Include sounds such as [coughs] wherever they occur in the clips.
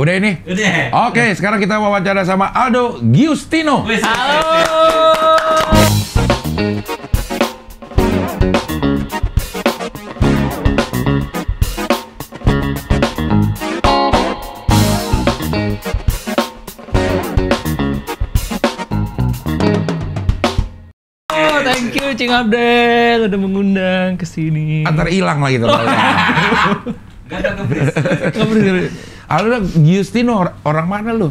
Udah ini? Udah. Oke, okay, sekarang kita wawancara sama Aldo Giustino. Halo. Oh, Cing Abdel udah mengundang ke sini. Antar hilang lagi tuh. [laughs] Gak ada [laughs] Halo, Giustino or orang mana lu?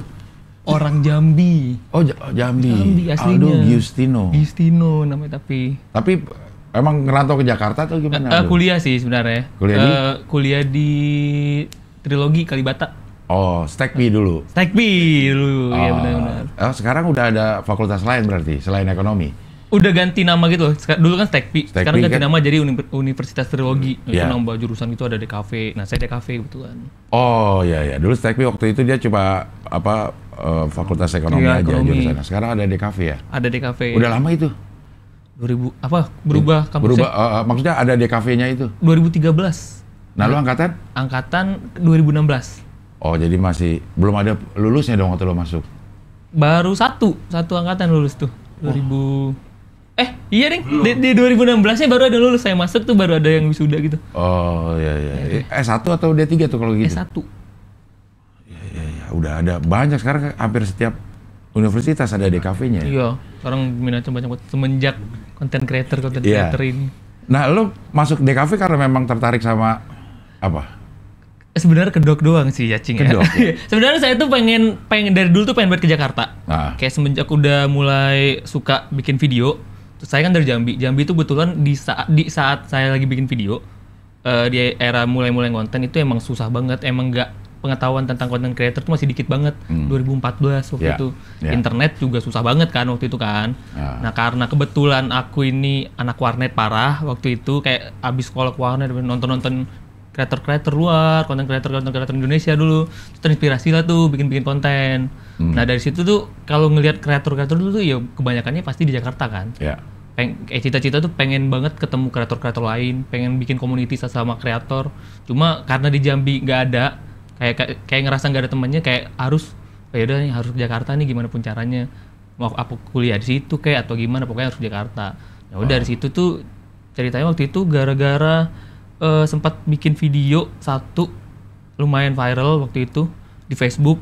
Orang Jambi. Oh, oh Jambi. Jambi aslinya. Aldo Giustino. Giustino namanya tapi. Tapi emang ngerantau ke Jakarta atau gimana? Uh, uh, kuliah sih sebenarnya. Kuliah di? Eh, kuliah di Trilogi Kalibata. Oh, Stekpi dulu. Stekpi dulu, oh. ya benar-benar. Oh, sekarang udah ada fakultas lain berarti selain ekonomi udah ganti nama gitu loh. Dulu kan Stekpi, Stek sekarang ganti kan? nama jadi Universitas Trilogi. Hmm. Itu iya. nama nambah jurusan itu ada di kafe. Nah, saya di DKV kebetulan. Oh, iya iya Dulu Stekpi waktu itu dia coba apa uh, Fakultas Ekonomi ya, aja ekonomi. jurusan. Sekarang ada di kafe ya? Ada di kafe. Udah lama itu. 2000 apa berubah iya. kampusnya? Berubah uh, maksudnya ada di kafenya itu. 2013. Nah, lu angkatan? Angkatan 2016. Oh, jadi masih belum ada lulusnya dong waktu lu masuk. Baru satu, satu angkatan lulus tuh. 2000 oh. Eh, iya ding. Di, di 2016-nya baru ada lulus saya masuk tuh baru ada yang wisuda gitu. Oh, iya iya. Ya, iya. eh, S1 atau D3 tuh kalau gitu? S1. Iya iya iya, udah ada banyak sekarang hampir setiap universitas ada DKV-nya. Iya, sekarang minatnya banyak semenjak konten creator konten yeah. creator ini. Nah, lo masuk DKV karena memang tertarik sama apa? Sebenarnya kedok doang sih Yacing ya. kedok, ya. ya. [laughs] Sebenarnya saya tuh pengen pengen dari dulu tuh pengen buat ke Jakarta. Nah. Kayak semenjak udah mulai suka bikin video, saya kan dari Jambi. Jambi itu kebetulan di saat di saat saya lagi bikin video uh, di era mulai-mulai konten itu emang susah banget, emang nggak pengetahuan tentang konten creator itu masih dikit banget. Hmm. 2014 waktu yeah. itu yeah. internet juga susah banget kan waktu itu kan. Uh. Nah karena kebetulan aku ini anak warnet parah waktu itu kayak abis sekolah ke warnet nonton-nonton kreator-kreator luar, konten kreator konten kreator Indonesia dulu, terinspirasi lah tuh bikin-bikin konten. Hmm. Nah dari situ tuh kalau ngelihat kreator-kreator dulu tuh ya kebanyakannya pasti di Jakarta kan. Yeah. Peng, eh cita-cita tuh pengen banget ketemu kreator-kreator lain, pengen bikin komunitas sama kreator. Cuma karena di Jambi nggak ada, kayak kayak ngerasa nggak ada temennya, kayak harus, oh, ya udah harus ke Jakarta nih gimana pun caranya. Mau apa kuliah di situ kayak atau gimana, pokoknya harus ke Jakarta. Ya udah oh. dari situ tuh ceritanya waktu itu gara-gara uh, sempat bikin video satu lumayan viral waktu itu di Facebook.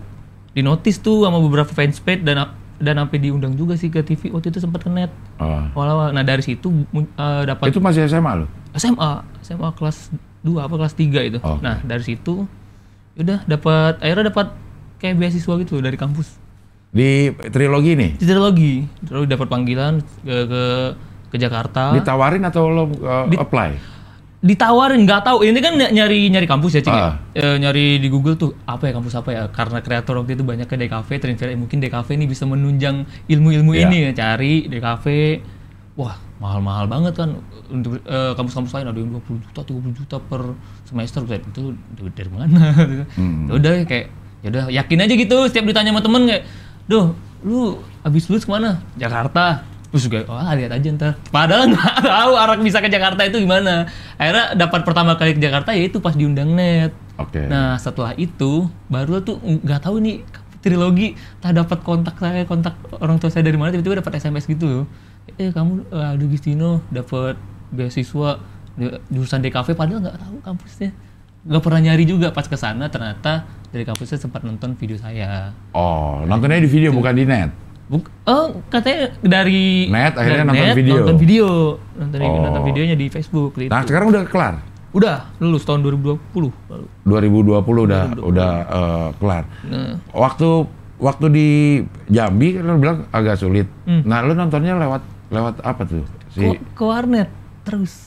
Di notice tuh sama beberapa fanspage dan dan sampai diundang juga sih ke TV waktu itu sempat ke net. Oh. Ah. Walau, nah dari situ uh, dapat Itu masih SMA lo SMA, SMA kelas 2 apa kelas 3 itu. Okay. Oh, nah, dari situ udah dapat akhirnya dapat kayak beasiswa gitu dari kampus. Di trilogi nih? Di trilogi. Terus dapat panggilan ke, ke ke Jakarta. Ditawarin atau lo uh, Di, apply? ditawarin nggak tahu ini kan nyari nyari kampus ya cik ya? ah. ya? E, nyari di Google tuh apa ya kampus apa ya karena kreator waktu itu banyak ke kafe terinspirasi mungkin DKV ini bisa menunjang ilmu-ilmu yeah. ini ya cari DKV wah mahal-mahal banget kan untuk e, kampus-kampus lain ada yang dua puluh juta puluh juta per semester itu dari mana [laughs] gitu kan. hmm. Ya udah kayak ya udah yakin aja gitu setiap ditanya sama temen kayak duh lu abis lulus kemana Jakarta Terus oh lihat aja ntar. Padahal [laughs] nggak tahu arak bisa ke Jakarta itu gimana. Akhirnya dapat pertama kali ke Jakarta yaitu pas diundang net. Oke. Okay. Nah setelah itu baru tuh nggak tahu nih trilogi tak dapat kontak saya kontak orang tua saya dari mana tiba-tiba dapat SMS gitu Eh kamu eh, Aldo Gistino dapat beasiswa jurusan DKV padahal nggak tahu kampusnya nggak pernah nyari juga pas ke sana ternyata dari kampusnya sempat nonton video saya. Oh, nontonnya di video gitu. bukan di net? Buk oh katanya dari net akhirnya net, nonton video nonton video nonton, oh. nonton videonya di Facebook gitu. nah sekarang udah kelar udah lulus tahun 2020 baru 2020 udah 2020. udah uh, kelar nah. waktu waktu di Jambi kan lu bilang agak sulit hmm. nah lu nontonnya lewat lewat apa tuh si ke, ke warnet terus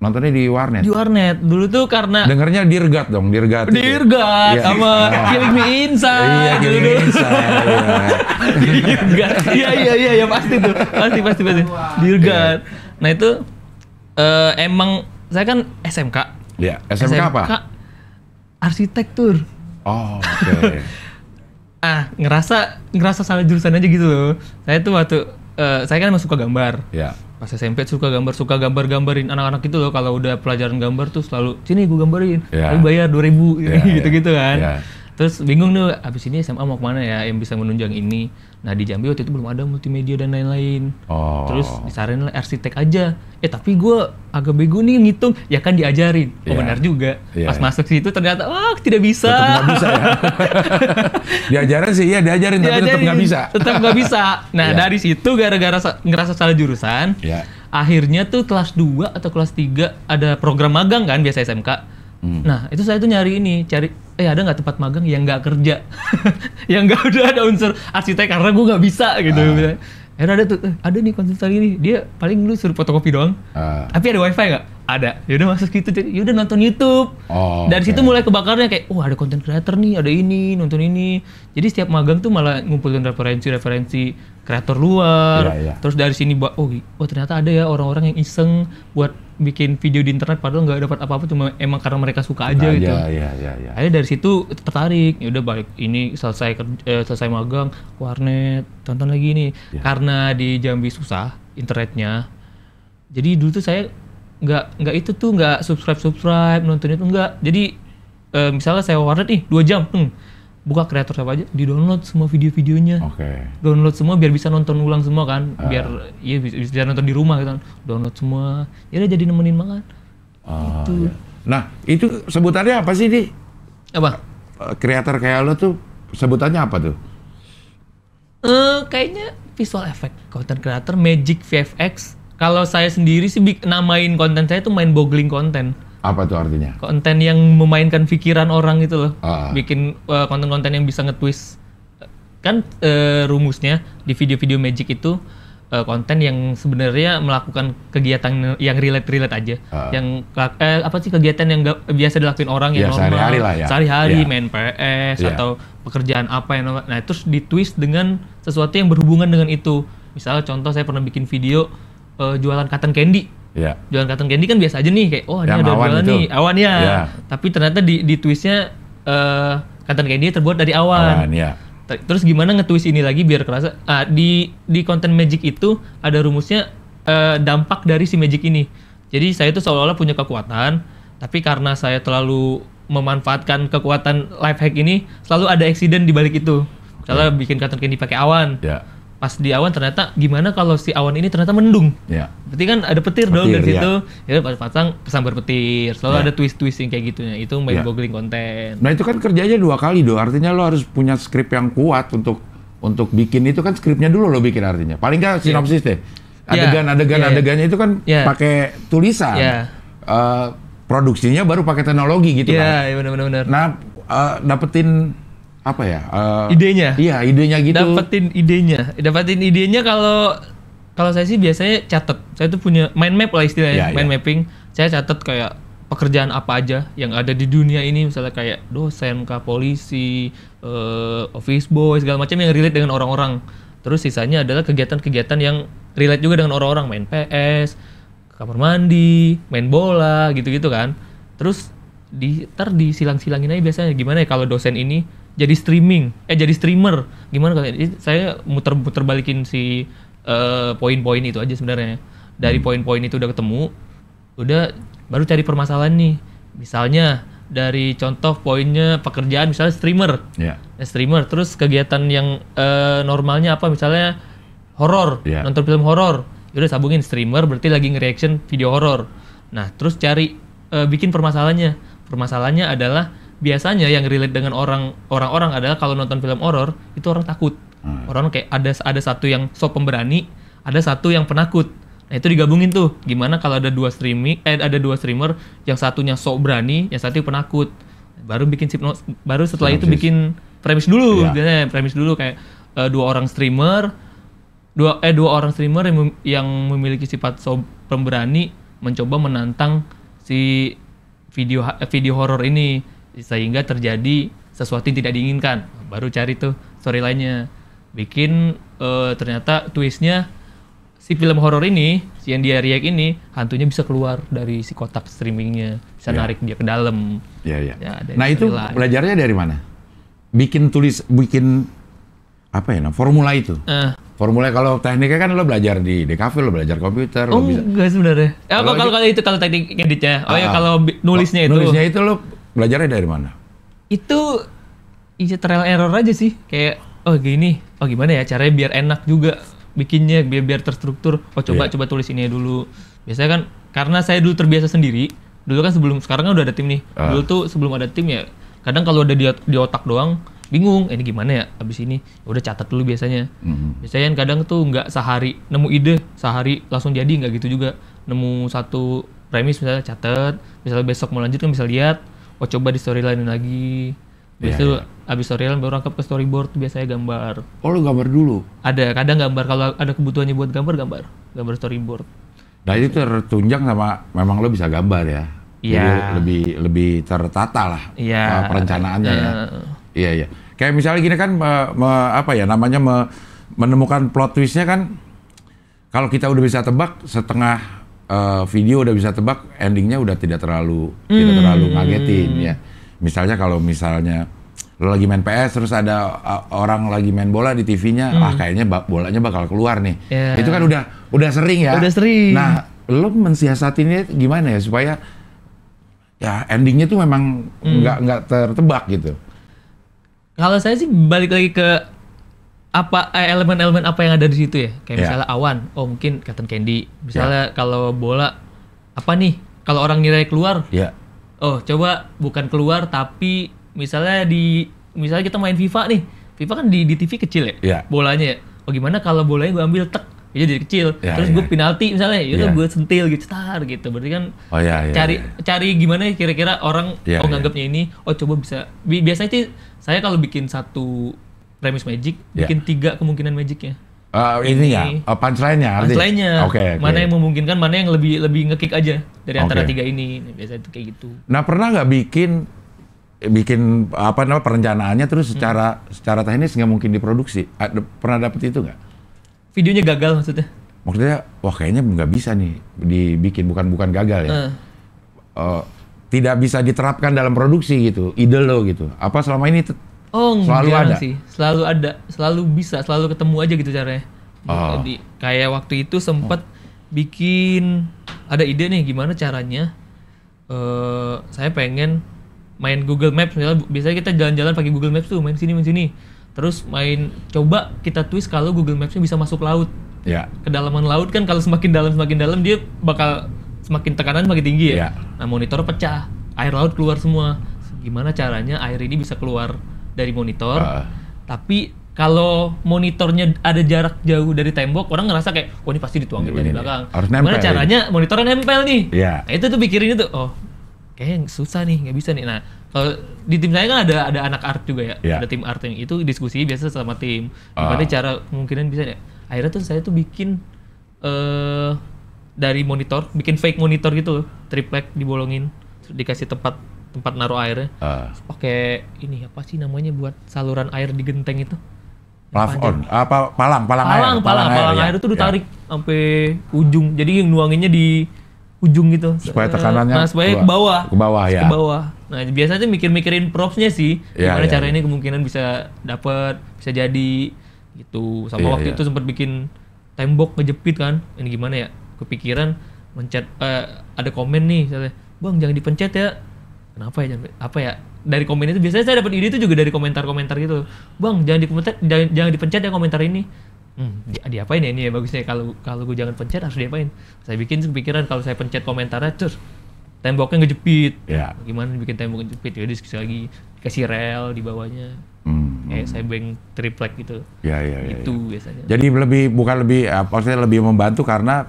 Nontonnya di warnet. Di warnet. Dulu tuh karena dengarnya Dirgat dong, Dirgat. Dirgat ya. sama Killing Me Inside. Iya, Killing Me Inside. Iya. Dirgat. Iya, iya, iya, ya pasti tuh. Pasti pasti pasti. Dirgat. Iya. Nah, itu uh, emang saya kan SMK. Iya, SMK, SMK apa? Arsitektur. Oh, oke. Okay. [laughs] ah, ngerasa ngerasa salah jurusan aja gitu loh. Saya tuh waktu uh, saya kan emang suka gambar. Iya. Yeah pas SMP suka gambar suka gambar gambarin anak-anak itu loh kalau udah pelajaran gambar tuh selalu sini gue gambarin yeah. tapi bayar dua ribu yeah, [laughs] gitu gitu yeah. kan yeah. terus bingung nih abis ini SMA mau kemana ya yang bisa menunjang ini Nah di Jambi waktu itu belum ada multimedia dan lain-lain. Oh. Terus disarankan arsitek aja. Eh tapi gue agak bego nih ngitung. Ya kan diajarin. Oh yeah. benar juga. Yeah, Pas masuk iya. masuk situ ternyata wah oh, tidak bisa. Tetap bisa ya. [laughs] diajarin sih iya diajarin, diajarin tapi tetap nggak bisa. Tetap nggak bisa. Nah yeah. dari situ gara-gara ngerasa salah jurusan. Yeah. Akhirnya tuh kelas 2 atau kelas 3 ada program magang kan biasa SMK. Hmm. Nah itu saya tuh nyari ini, cari eh ada nggak tempat magang yang nggak kerja, [laughs] yang nggak udah ada unsur arsitek karena gue nggak bisa gitu. Uh. udah ada tuh, eh, ada nih konsultan ini, dia paling lu suruh fotokopi doang. Uh. Tapi ada wifi nggak? Ada. Ya udah masuk situ, jadi yaudah nonton YouTube. Oh, Dari okay. situ mulai kebakarnya kayak, wah oh, ada konten creator nih, ada ini, nonton ini. Jadi setiap magang tuh malah ngumpulin referensi-referensi kreator luar. Yeah, yeah. Terus dari sini, oh, oh ternyata ada ya orang-orang yang iseng buat bikin video di internet padahal nggak dapat apa-apa cuma emang karena mereka suka aja nah, gitu. Iya, iya, iya, iya. Akhirnya dari situ tertarik. Ya udah balik ini selesai eh, selesai magang warnet tonton lagi ini. Ya. Karena di Jambi susah internetnya. Jadi dulu tuh saya nggak nggak itu tuh nggak subscribe subscribe nonton itu nggak. Jadi eh, misalnya saya warnet nih dua jam, hmm buka kreator siapa aja di download semua video-videonya okay. download semua biar bisa nonton ulang semua kan uh. biar ya bisa, bisa nonton di rumah gitu kan download semua ya udah jadi nemenin makan uh, ah, itu ya. nah itu sebutannya apa sih di apa eh, kreator kayak lo tuh sebutannya apa tuh eh uh, kayaknya visual effect konten kreator, magic vfx kalau saya sendiri sih namain konten saya tuh main boggling konten apa tuh artinya? Konten yang memainkan pikiran orang itu loh. Uh. Bikin uh, konten-konten yang bisa nge-twist. Kan uh, rumusnya di video-video Magic itu uh, konten yang sebenarnya melakukan kegiatan yang relate-relate aja. Uh. Yang eh, apa sih kegiatan yang gak, biasa dilakuin orang ya, yang normal. Sehari-hari lah ya. Sehari-hari yeah. main PS yeah. atau pekerjaan apa yang normal. Nah, terus di-twist dengan sesuatu yang berhubungan dengan itu. Misalnya contoh saya pernah bikin video uh, jualan cotton candy Yeah. Jualan kantong candy kan biasa aja nih kayak oh ini ya, ada awan itu. nih awan ya. Yeah. Tapi ternyata di di twistnya uh, eh, cotton candy terbuat dari awan. awan yeah. Ya. Terus gimana ngetwist ini lagi biar kerasa uh, di di konten magic itu ada rumusnya uh, dampak dari si magic ini. Jadi saya itu seolah-olah punya kekuatan, tapi karena saya terlalu memanfaatkan kekuatan life hack ini, selalu ada accident di balik itu. Misalnya yeah. bikin kantong candy pakai awan. Yeah pas di awan ternyata gimana kalau si awan ini ternyata mendung. Ya. Berarti kan ada petir, petir dong dari ya. situ. Ya pas pasang pesambar petir. Selalu ya. ada twist-twist kayak gitunya. Itu main ya. boggling konten. Nah, itu kan kerjanya dua kali dong. Artinya lo harus punya skrip yang kuat untuk untuk bikin itu kan skripnya dulu lo bikin artinya. Paling nggak ya. sinopsis ya. deh. Adegan-adegan ya. adegan, ya. adegannya itu kan ya. pakai tulisan. Ya. Uh, produksinya baru pakai teknologi gitu ya, kan. Iya, benar benar. Nah, uh, dapetin apa ya? Uh, idenya. Iya, idenya gitu. Dapetin idenya. Dapetin idenya kalau kalau saya sih biasanya catet. Saya tuh punya mind map lah istilahnya, yeah, iya. mind yeah. mapping. Saya catet kayak pekerjaan apa aja yang ada di dunia ini misalnya kayak dosen, kah, polisi, uh, office boy segala macam yang relate dengan orang-orang. Terus sisanya adalah kegiatan-kegiatan yang relate juga dengan orang-orang, main PS, kamar mandi, main bola gitu-gitu kan. Terus di ter disilang-silangin aja biasanya gimana ya kalau dosen ini jadi streaming eh jadi streamer gimana kalau saya muter-muter balikin si poin eh, poin-poin itu aja sebenarnya dari hmm. poin-poin itu udah ketemu udah baru cari permasalahan nih misalnya dari contoh poinnya pekerjaan misalnya streamer yeah. Ya. streamer terus kegiatan yang uh, normalnya apa misalnya horor yeah. nonton film horor ya udah sabungin streamer berarti lagi nge-reaction video horor nah terus cari uh, bikin permasalahannya permasalahannya adalah biasanya yang relate dengan orang orang-orang adalah kalau nonton film horor itu orang takut. Hmm. Orang kayak ada ada satu yang sok pemberani, ada satu yang penakut. Nah itu digabungin tuh. Gimana kalau ada dua streaming eh ada dua streamer yang satunya sok berani, yang satu penakut. Baru bikin hipnosis, baru setelah Sinopsis. itu bikin premis dulu, yeah. premis dulu kayak uh, dua orang streamer dua eh dua orang streamer yang, mem yang memiliki sifat sok pemberani mencoba menantang si video video horor ini sehingga terjadi sesuatu yang tidak diinginkan baru cari tuh story lainnya bikin uh, ternyata twistnya si film horor ini si yang dia react ini hantunya bisa keluar dari si kotak streamingnya bisa yeah. narik dia ke dalam yeah, yeah. ya nah itu lain. belajarnya dari mana bikin tulis bikin apa ya nah, formula itu uh. formula kalau tekniknya kan lo belajar di DKV lo belajar komputer oh, lo bisa enggak sebenarnya eh, kalau kalau itu kalau teknik editnya oh uh, ya ah, ah. kalau nulisnya oh, itu nulisnya itu lo Belajarnya dari mana? Itu ya trial error aja sih. Kayak oh gini, oh gimana ya caranya biar enak juga bikinnya biar biar terstruktur. Oh coba yeah. coba tulis ini ya dulu. Biasanya kan karena saya dulu terbiasa sendiri. Dulu kan sebelum sekarang kan udah ada tim nih. Uh. Dulu tuh sebelum ada tim ya kadang kalau ada di, di otak doang bingung eh, ini gimana ya abis ini ya udah catat dulu biasanya mm-hmm. biasanya kan kadang tuh nggak sehari nemu ide sehari langsung jadi nggak gitu juga nemu satu premis misalnya catat misalnya besok mau lanjut kan bisa lihat oh coba di storyline lagi biasanya yeah, yeah. abis storyline baru rangkap ke storyboard biasanya gambar. Oh lu gambar dulu? Ada, kadang gambar kalau ada kebutuhannya buat gambar gambar, gambar storyboard. Nah itu tertunjang sama memang lo bisa gambar ya. Iya. Yeah. Jadi lebih lebih tertata lah yeah. Iya. perencanaannya yeah. ya. Eh. Iya iya. Kayak misalnya gini kan me, me, apa ya namanya me, menemukan plot twistnya kan kalau kita udah bisa tebak setengah uh, video udah bisa tebak endingnya udah tidak terlalu hmm. tidak terlalu ngagetin ya. Misalnya kalau misalnya lo lagi main PS terus ada uh, orang lagi main bola di TV-nya, hmm. ah kayaknya bolanya bakal keluar nih. Yeah. Itu kan udah udah sering ya. Udah sering. Nah, lo mensiasatinnya gimana ya supaya ya endingnya tuh memang hmm. nggak hmm. nggak tertebak gitu. Kalau saya sih balik lagi ke apa eh, elemen-elemen apa yang ada di situ ya kayak yeah. misalnya awan oh mungkin cotton candy misalnya yeah. kalau bola apa nih kalau orang nyirai keluar yeah. oh coba bukan keluar tapi misalnya di misalnya kita main FIFA nih FIFA kan di, di TV kecil ya yeah. bolanya ya. oh gimana kalau bolanya gue ambil tek ya jadi kecil yeah, terus yeah. gue penalti misalnya ya yeah. Ya. gue sentil gitu tar gitu berarti kan oh, yeah, yeah, cari yeah. Ya. cari gimana kira-kira orang yeah, oh nganggapnya yeah. ini oh coba bisa biasanya sih saya kalau bikin satu premis magic, yeah. bikin tiga kemungkinan magicnya. Uh, ini, ya, uh, punchline-nya. Ya? Punchline-nya. Okay, okay. Mana yang memungkinkan, mana yang lebih lebih ngekick aja dari antara tiga ini. Biasanya itu kayak gitu. Nah, pernah nggak bikin bikin apa namanya perencanaannya terus hmm. secara hmm. secara teknis nggak mungkin diproduksi? Ada, ah, pernah dapet itu nggak? Videonya gagal maksudnya? Maksudnya, wah kayaknya nggak bisa nih dibikin bukan bukan gagal ya. Uh. Uh, tidak bisa diterapkan dalam produksi gitu, ide lo gitu. Apa selama ini Oh, selalu ada sih, selalu ada, selalu bisa, selalu ketemu aja gitu caranya. Oh. Jadi kayak waktu itu sempat oh. bikin ada ide nih gimana caranya. Uh, saya pengen main Google Maps misalnya biasanya kita jalan-jalan pakai Google Maps tuh main sini main sini terus main coba kita twist kalau Google Maps-nya bisa masuk laut ya. kedalaman laut kan kalau semakin dalam semakin dalam dia bakal semakin tekanan semakin tinggi ya, ya. nah monitor pecah air laut keluar semua gimana caranya air ini bisa keluar dari monitor. Uh. Tapi kalau monitornya ada jarak jauh dari tembok, orang ngerasa kayak, wah oh, ini pasti dituangin dari iya, iya, iya. belakang. Harus nempel. Gimana ya. caranya monitoran monitornya nempel nih? Iya. Nah, itu tuh pikirin itu, oh kayaknya susah nih, nggak bisa nih. Nah, kalau di tim saya kan ada ada anak art juga ya, yeah. ada tim art yang itu diskusi biasa sama tim. Gimana uh. cara kemungkinan bisa ya? Akhirnya tuh saya tuh bikin uh, dari monitor, bikin fake monitor gitu triplek dibolongin, dikasih tempat tempat naruh airnya. Uh. Ah. Pakai ini apa sih namanya buat saluran air di genteng itu? Plafon, apa palang, palang, palang air. Palang, palang, palang air, iya. air ya. itu ditarik iya. ya. sampai ujung. Jadi yang nuanginnya di ujung gitu. Supaya eh, tekanannya nah, supaya ke bawah. Ke bawah ya. Ke bawah. Nah, biasanya mikir-mikirin propsnya sih. Ya, gimana ya, cara ya. ini kemungkinan bisa dapat, bisa jadi gitu. Sama ya, waktu ya. itu sempat bikin tembok ngejepit kan. Ini gimana ya? Kepikiran mencet uh, ada komen nih misalnya, "Bang, jangan dipencet ya." kenapa ya apa ya dari komen itu biasanya saya dapat ide itu juga dari komentar-komentar gitu bang jangan dikomentar jangan, jangan dipencet ya komentar ini hmm, di, diapain ya ini ya bagusnya kalau kalau gue jangan pencet harus diapain saya bikin kepikiran kalau saya pencet komentarnya terus temboknya ngejepit yeah. gimana bikin tembok ngejepit ya diskusi lagi kasih rel di bawahnya hmm, kayak hmm. saya beng triplek gitu ya, ya, ya, itu ya. biasanya jadi lebih bukan lebih eh, maksudnya lebih membantu karena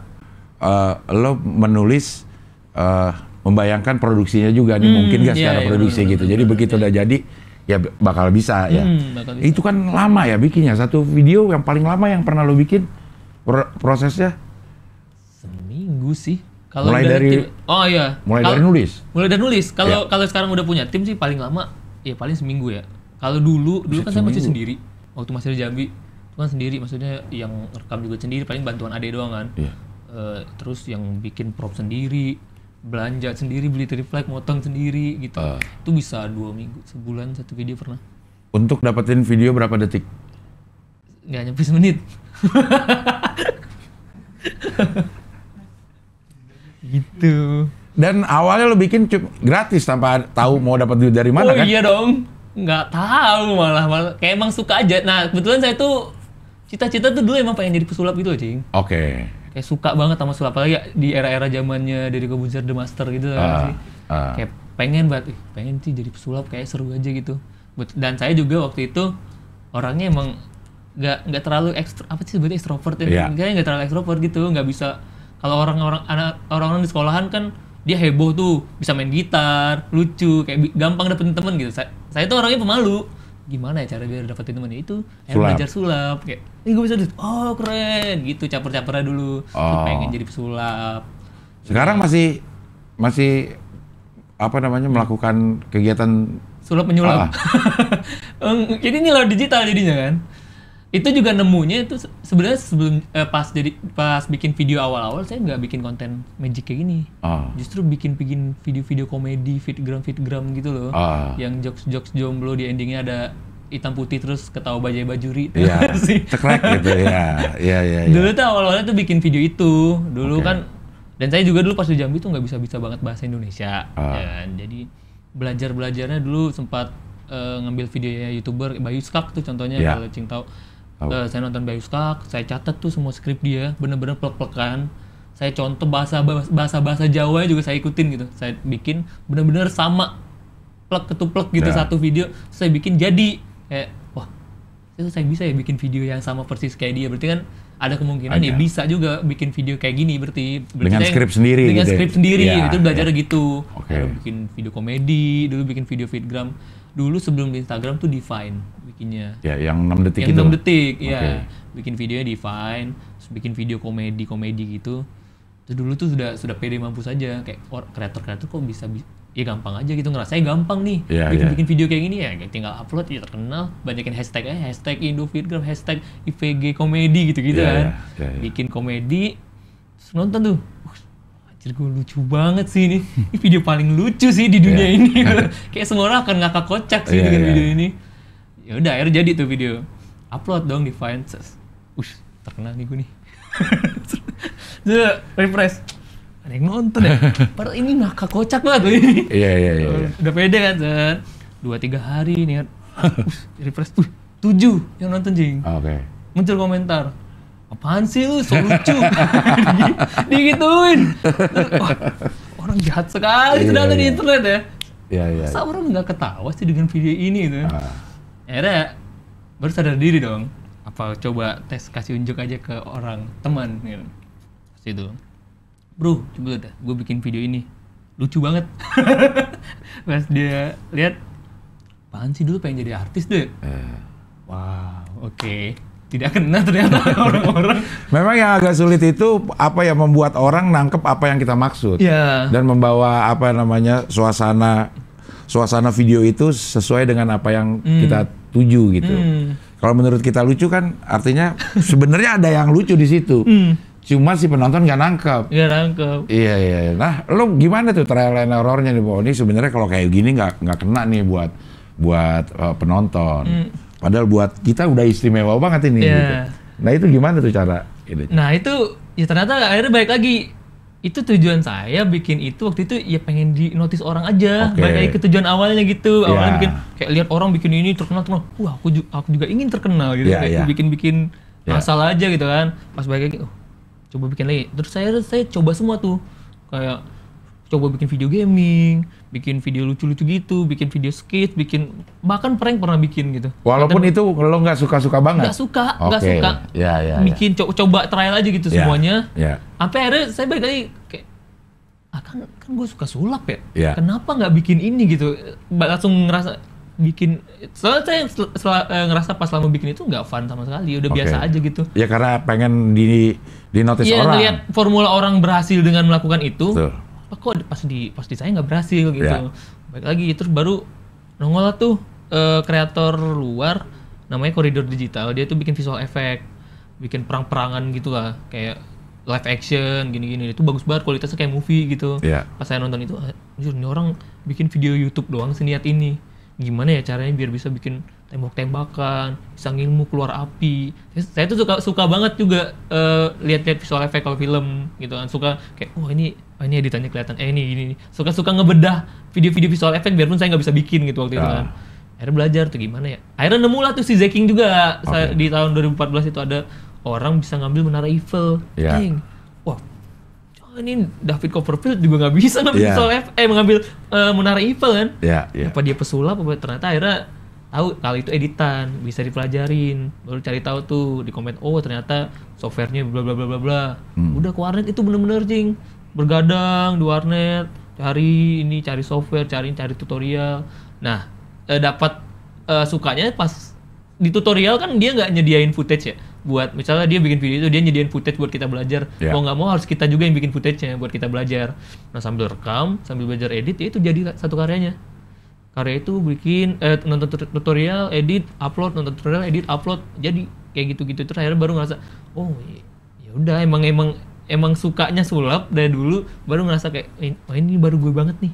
uh, lo menulis uh, membayangkan produksinya juga nih hmm, mungkin gak iya, secara iya, produksi iya, gitu. Iya, jadi iya, begitu iya. udah jadi ya bakal bisa ya. hmm, ya. Bakal bisa. Itu kan lama ya bikinnya. Satu video yang paling lama yang pernah lo bikin prosesnya seminggu sih. Kalau mulai dari, dari tim, oh iya. Mulai kalo, dari nulis. Mulai dari nulis. Kalau ya. kalau sekarang udah punya tim sih paling lama ya paling seminggu ya. Kalau dulu dulu kan seminggu. saya masih sendiri. Waktu masih di Jambi itu kan sendiri maksudnya yang rekam juga sendiri paling bantuan ade doang kan. Ya. Uh, terus yang bikin prop sendiri belanja sendiri beli triplek motong sendiri gitu uh. itu bisa dua minggu sebulan satu video pernah untuk dapetin video berapa detik nggak nyampe menit [laughs] gitu dan awalnya lo bikin gratis tanpa tahu mau dapat duit dari mana oh, kan? Oh iya dong, nggak tahu malah, malah kayak emang suka aja. Nah kebetulan saya tuh cita-cita tuh dulu emang pengen jadi pesulap gitu loh, cing. Oke. Okay kayak suka banget sama sulap apalagi ya, di era-era zamannya dari kebujar The Master gitu uh, kan ah, sih. Uh. Kayak pengen banget, eh, pengen sih jadi pesulap kayak seru aja gitu. Dan saya juga waktu itu orangnya emang nggak nggak terlalu ekstro apa sih sebutnya ekstrovert ya? Yeah. Kayaknya nggak terlalu ekstrovert gitu, nggak bisa kalau orang-orang anak orang-orang di sekolahan kan dia heboh tuh bisa main gitar lucu kayak gampang dapetin temen gitu saya, saya tuh orangnya pemalu gimana ya cara biar dapetin temen itu emang sulap. belajar sulap kayak ini gue bisa dulu oh keren gitu caper-capernya dulu oh. pengen jadi pesulap sekarang ya. masih masih apa namanya melakukan kegiatan sulap menyulap ah. [laughs] jadi ini lo digital jadinya kan itu juga nemunya itu sebenarnya sebelum eh, pas jadi pas bikin video awal-awal saya nggak bikin konten magic kayak gini uh. justru bikin bikin video-video komedi fitgram fitgram gitu loh uh. yang jokes jokes jomblo di endingnya ada hitam putih terus ketawa bajai bajuri yeah. Iya. [laughs] sih cekrek gitu ya ya ya dulu tuh awal-awalnya tuh bikin video itu dulu okay. kan dan saya juga dulu pas di Jambi tuh nggak bisa bisa banget bahasa Indonesia uh. Ah. dan ya jadi belajar belajarnya dulu sempat uh, ngambil videonya youtuber Bayu Skak tuh contohnya yeah. kalau Cing tahu oh. uh, saya nonton Bayuskak saya catat tuh semua skrip dia bener-bener plek-plekan. saya contoh bahasa bahasa bahasa Jawa juga saya ikutin gitu saya bikin bener-bener sama plek ketuplek gitu yeah. satu video saya bikin jadi kayak wah itu saya bisa ya bikin video yang sama persis kayak dia berarti kan ada kemungkinan Aja. ya bisa juga bikin video kayak gini berarti, berarti dengan skrip sendiri dengan gitu. Ya? skrip sendiri ya, itu belajar ya. gitu okay. bikin video komedi dulu bikin video fitgram dulu sebelum di Instagram tuh define bikinnya. Ya, yang 6 detik yang itu. 6 detik, okay. ya. Bikin videonya di Vine, bikin video komedi-komedi gitu. Terus dulu tuh sudah sudah pede mampus aja kayak kreator-kreator kok bisa ya gampang aja gitu ngerasa, gampang nih yeah, bikin yeah. bikin video kayak gini ya tinggal upload ya terkenal banyakin hashtag eh hashtag Indofitgram hashtag IVG komedi gitu gitu yeah, kan yeah, yeah, yeah. bikin komedi terus nonton tuh anjir gue lucu banget sih ini. [laughs] ini video paling lucu sih di dunia yeah. ini. [laughs] kayak semua orang akan ngakak kocak sih yeah, dengan yeah. video ini ya udah akhirnya jadi tuh video upload dong di Finces ush terkenal nih gue nih [laughs] refresh ada yang nonton ya [laughs] padahal ini ngakak kocak banget ini iya iya iya, iya. [laughs] udah pede kan dua tiga hari nih kan ush, refresh tuh tujuh yang nonton jing ah, oke okay. muncul komentar apaan sih lu so lucu digituin oh, orang jahat sekali sedangkan iya. di iya. internet ya Iya, iya. Masa orang nggak ketawa sih dengan video ini? Gitu? Uh akhirnya baru sadar diri dong apa coba tes kasih unjuk aja ke orang teman gitu Pas itu bro coba gue bikin video ini lucu banget [laughs] pas dia lihat apaan sih dulu pengen jadi artis deh eh. wow oke okay. tidak kena ternyata [laughs] orang-orang memang yang agak sulit itu apa yang membuat orang nangkep apa yang kita maksud yeah. dan membawa apa namanya suasana suasana video itu sesuai dengan apa yang hmm. kita tujuh gitu. Hmm. Kalau menurut kita lucu kan artinya [laughs] sebenarnya ada yang lucu di situ. Hmm. Cuma si penonton gak nangkep. Gak nangkep. Iya iya. iya. Nah, lo gimana tuh trial and errornya nih, Bo? Ini sebenarnya kalau kayak gini nggak nggak kena nih buat buat uh, penonton. Hmm. Padahal buat kita udah istimewa banget ini. Yeah. Gitu. Nah itu gimana tuh cara? Ini? Nah itu ya ternyata akhirnya baik lagi itu tujuan saya bikin itu waktu itu ya pengen di notice orang aja okay. balik lagi ke tujuan awalnya gitu iya. awalnya bikin kayak lihat orang bikin ini terkenal terkenal wah aku juga, aku juga ingin terkenal gitu yeah, kayak yeah. bikin bikin yeah. asal aja gitu kan pas balik lagi oh, coba bikin lagi terus saya saya coba semua tuh kayak coba bikin video gaming, bikin video lucu-lucu gitu, bikin video skate, bikin bahkan prank pernah bikin gitu. Walaupun Dan, itu lo nggak suka-suka banget. Nggak suka, nggak okay. suka. Ya, ya, ya. bikin ya. Co coba trial aja gitu ya, semuanya. Ya. Sampai akhirnya saya balik lagi kayak ah kan, kan gue suka sulap ya. ya. Kenapa nggak bikin ini gitu? Langsung ngerasa bikin soalnya saya sel, sel, eh, ngerasa pas lama bikin itu nggak fun sama sekali udah okay. biasa aja gitu ya karena pengen di di notice ya, orang ya ngeliat formula orang berhasil dengan melakukan itu Betul apa kok pas di pas di saya nggak berhasil gitu yeah. baik lagi terus baru nongol lah tuh eh, kreator uh, luar namanya koridor digital dia tuh bikin visual effect bikin perang-perangan gitu lah kayak live action gini-gini itu bagus banget kualitasnya kayak movie gitu yeah. pas saya nonton itu ah, ini orang bikin video YouTube doang seniat ini gimana ya caranya biar bisa bikin tembak-tembakan, bisa ngilmu keluar api. Saya tuh suka suka banget juga uh, lihat-lihat visual effect kalau film gitu kan. Suka kayak oh ini oh, ini editannya kelihatan eh ini ini. Suka-suka ngebedah video-video visual effect biarpun saya nggak bisa bikin gitu waktu nah. itu ya. kan. Akhirnya belajar tuh gimana ya. Akhirnya nemu lah tuh si Zeking juga okay. saya, di tahun 2014 itu ada orang bisa ngambil menara Eiffel. Yeah. Dang. Wah, oh, ini David Copperfield juga nggak bisa ngambil yeah. visual efek, eh mengambil uh, menara Eiffel kan. Yeah, yeah. Ya. Apa dia pesulap apa ternyata akhirnya tahu kalau itu editan bisa dipelajarin baru cari tahu tuh di komen oh ternyata softwarenya bla bla bla bla bla hmm. udah ke warnet itu bener-bener jing bergadang di warnet cari ini cari software cari cari tutorial nah eh, dapat eh, sukanya pas di tutorial kan dia nggak nyediain footage ya buat misalnya dia bikin video itu dia nyediain footage buat kita belajar yeah. mau nggak mau harus kita juga yang bikin footage-nya buat kita belajar nah sambil rekam sambil belajar edit ya itu jadi satu karyanya karya itu bikin eh, nonton tutorial edit upload nonton tutorial edit upload jadi kayak gitu-gitu terus akhirnya baru ngerasa oh ya, ya udah emang emang emang sukanya sulap dari dulu baru ngerasa kayak eh, oh ini baru gue banget nih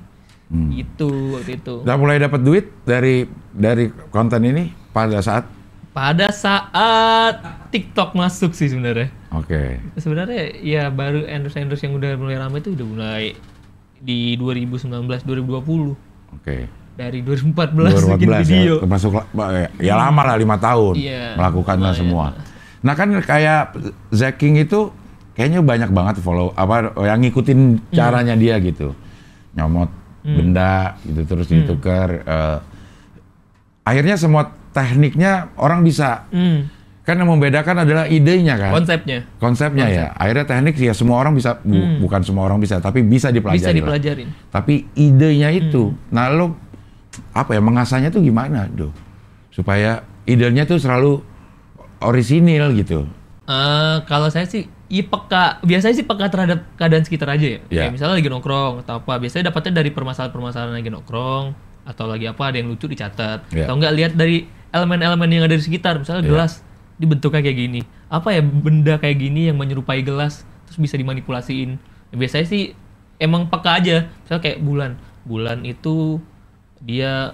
hmm. gitu waktu itu udah mulai dapat duit dari dari konten ini pada saat pada saat TikTok masuk sih sebenarnya oke okay. sebenarnya ya baru endorse endorse yang udah mulai ramai itu udah mulai di 2019 2020 oke dari 2014, 2014 bikin ya, video. Ya, termasuk ya, lama lah lima tahun yeah. melakukan oh, iya. semua. Nah kan kayak Zeking itu kayaknya banyak banget follow apa yang ngikutin hmm. caranya mm. dia gitu. Nyomot mm. benda gitu terus mm. ditukar uh, akhirnya semua tekniknya orang bisa. Mm. Kan yang membedakan adalah idenya kan. Konsepnya. Konsepnya ya. Konsep. ya. Akhirnya teknik ya semua orang bisa hmm. bukan semua orang bisa tapi bisa dipelajari. Bisa dipelajarin. Lah. Tapi idenya itu. Hmm. Nah, lo apa ya mengasahnya tuh gimana tuh supaya idenya tuh selalu orisinil gitu. Uh, kalau saya sih Iya peka, biasanya sih peka terhadap keadaan sekitar aja ya. Yeah. Kayak misalnya lagi nongkrong atau apa, biasanya dapatnya dari permasalahan-permasalahan lagi nongkrong atau lagi apa ada yang lucu dicatat. Yeah. Atau enggak lihat dari elemen-elemen yang ada di sekitar, misalnya yeah. gelas dibentuknya kayak gini. Apa ya benda kayak gini yang menyerupai gelas terus bisa dimanipulasiin. Biasanya sih emang peka aja. Misalnya kayak bulan. Bulan itu dia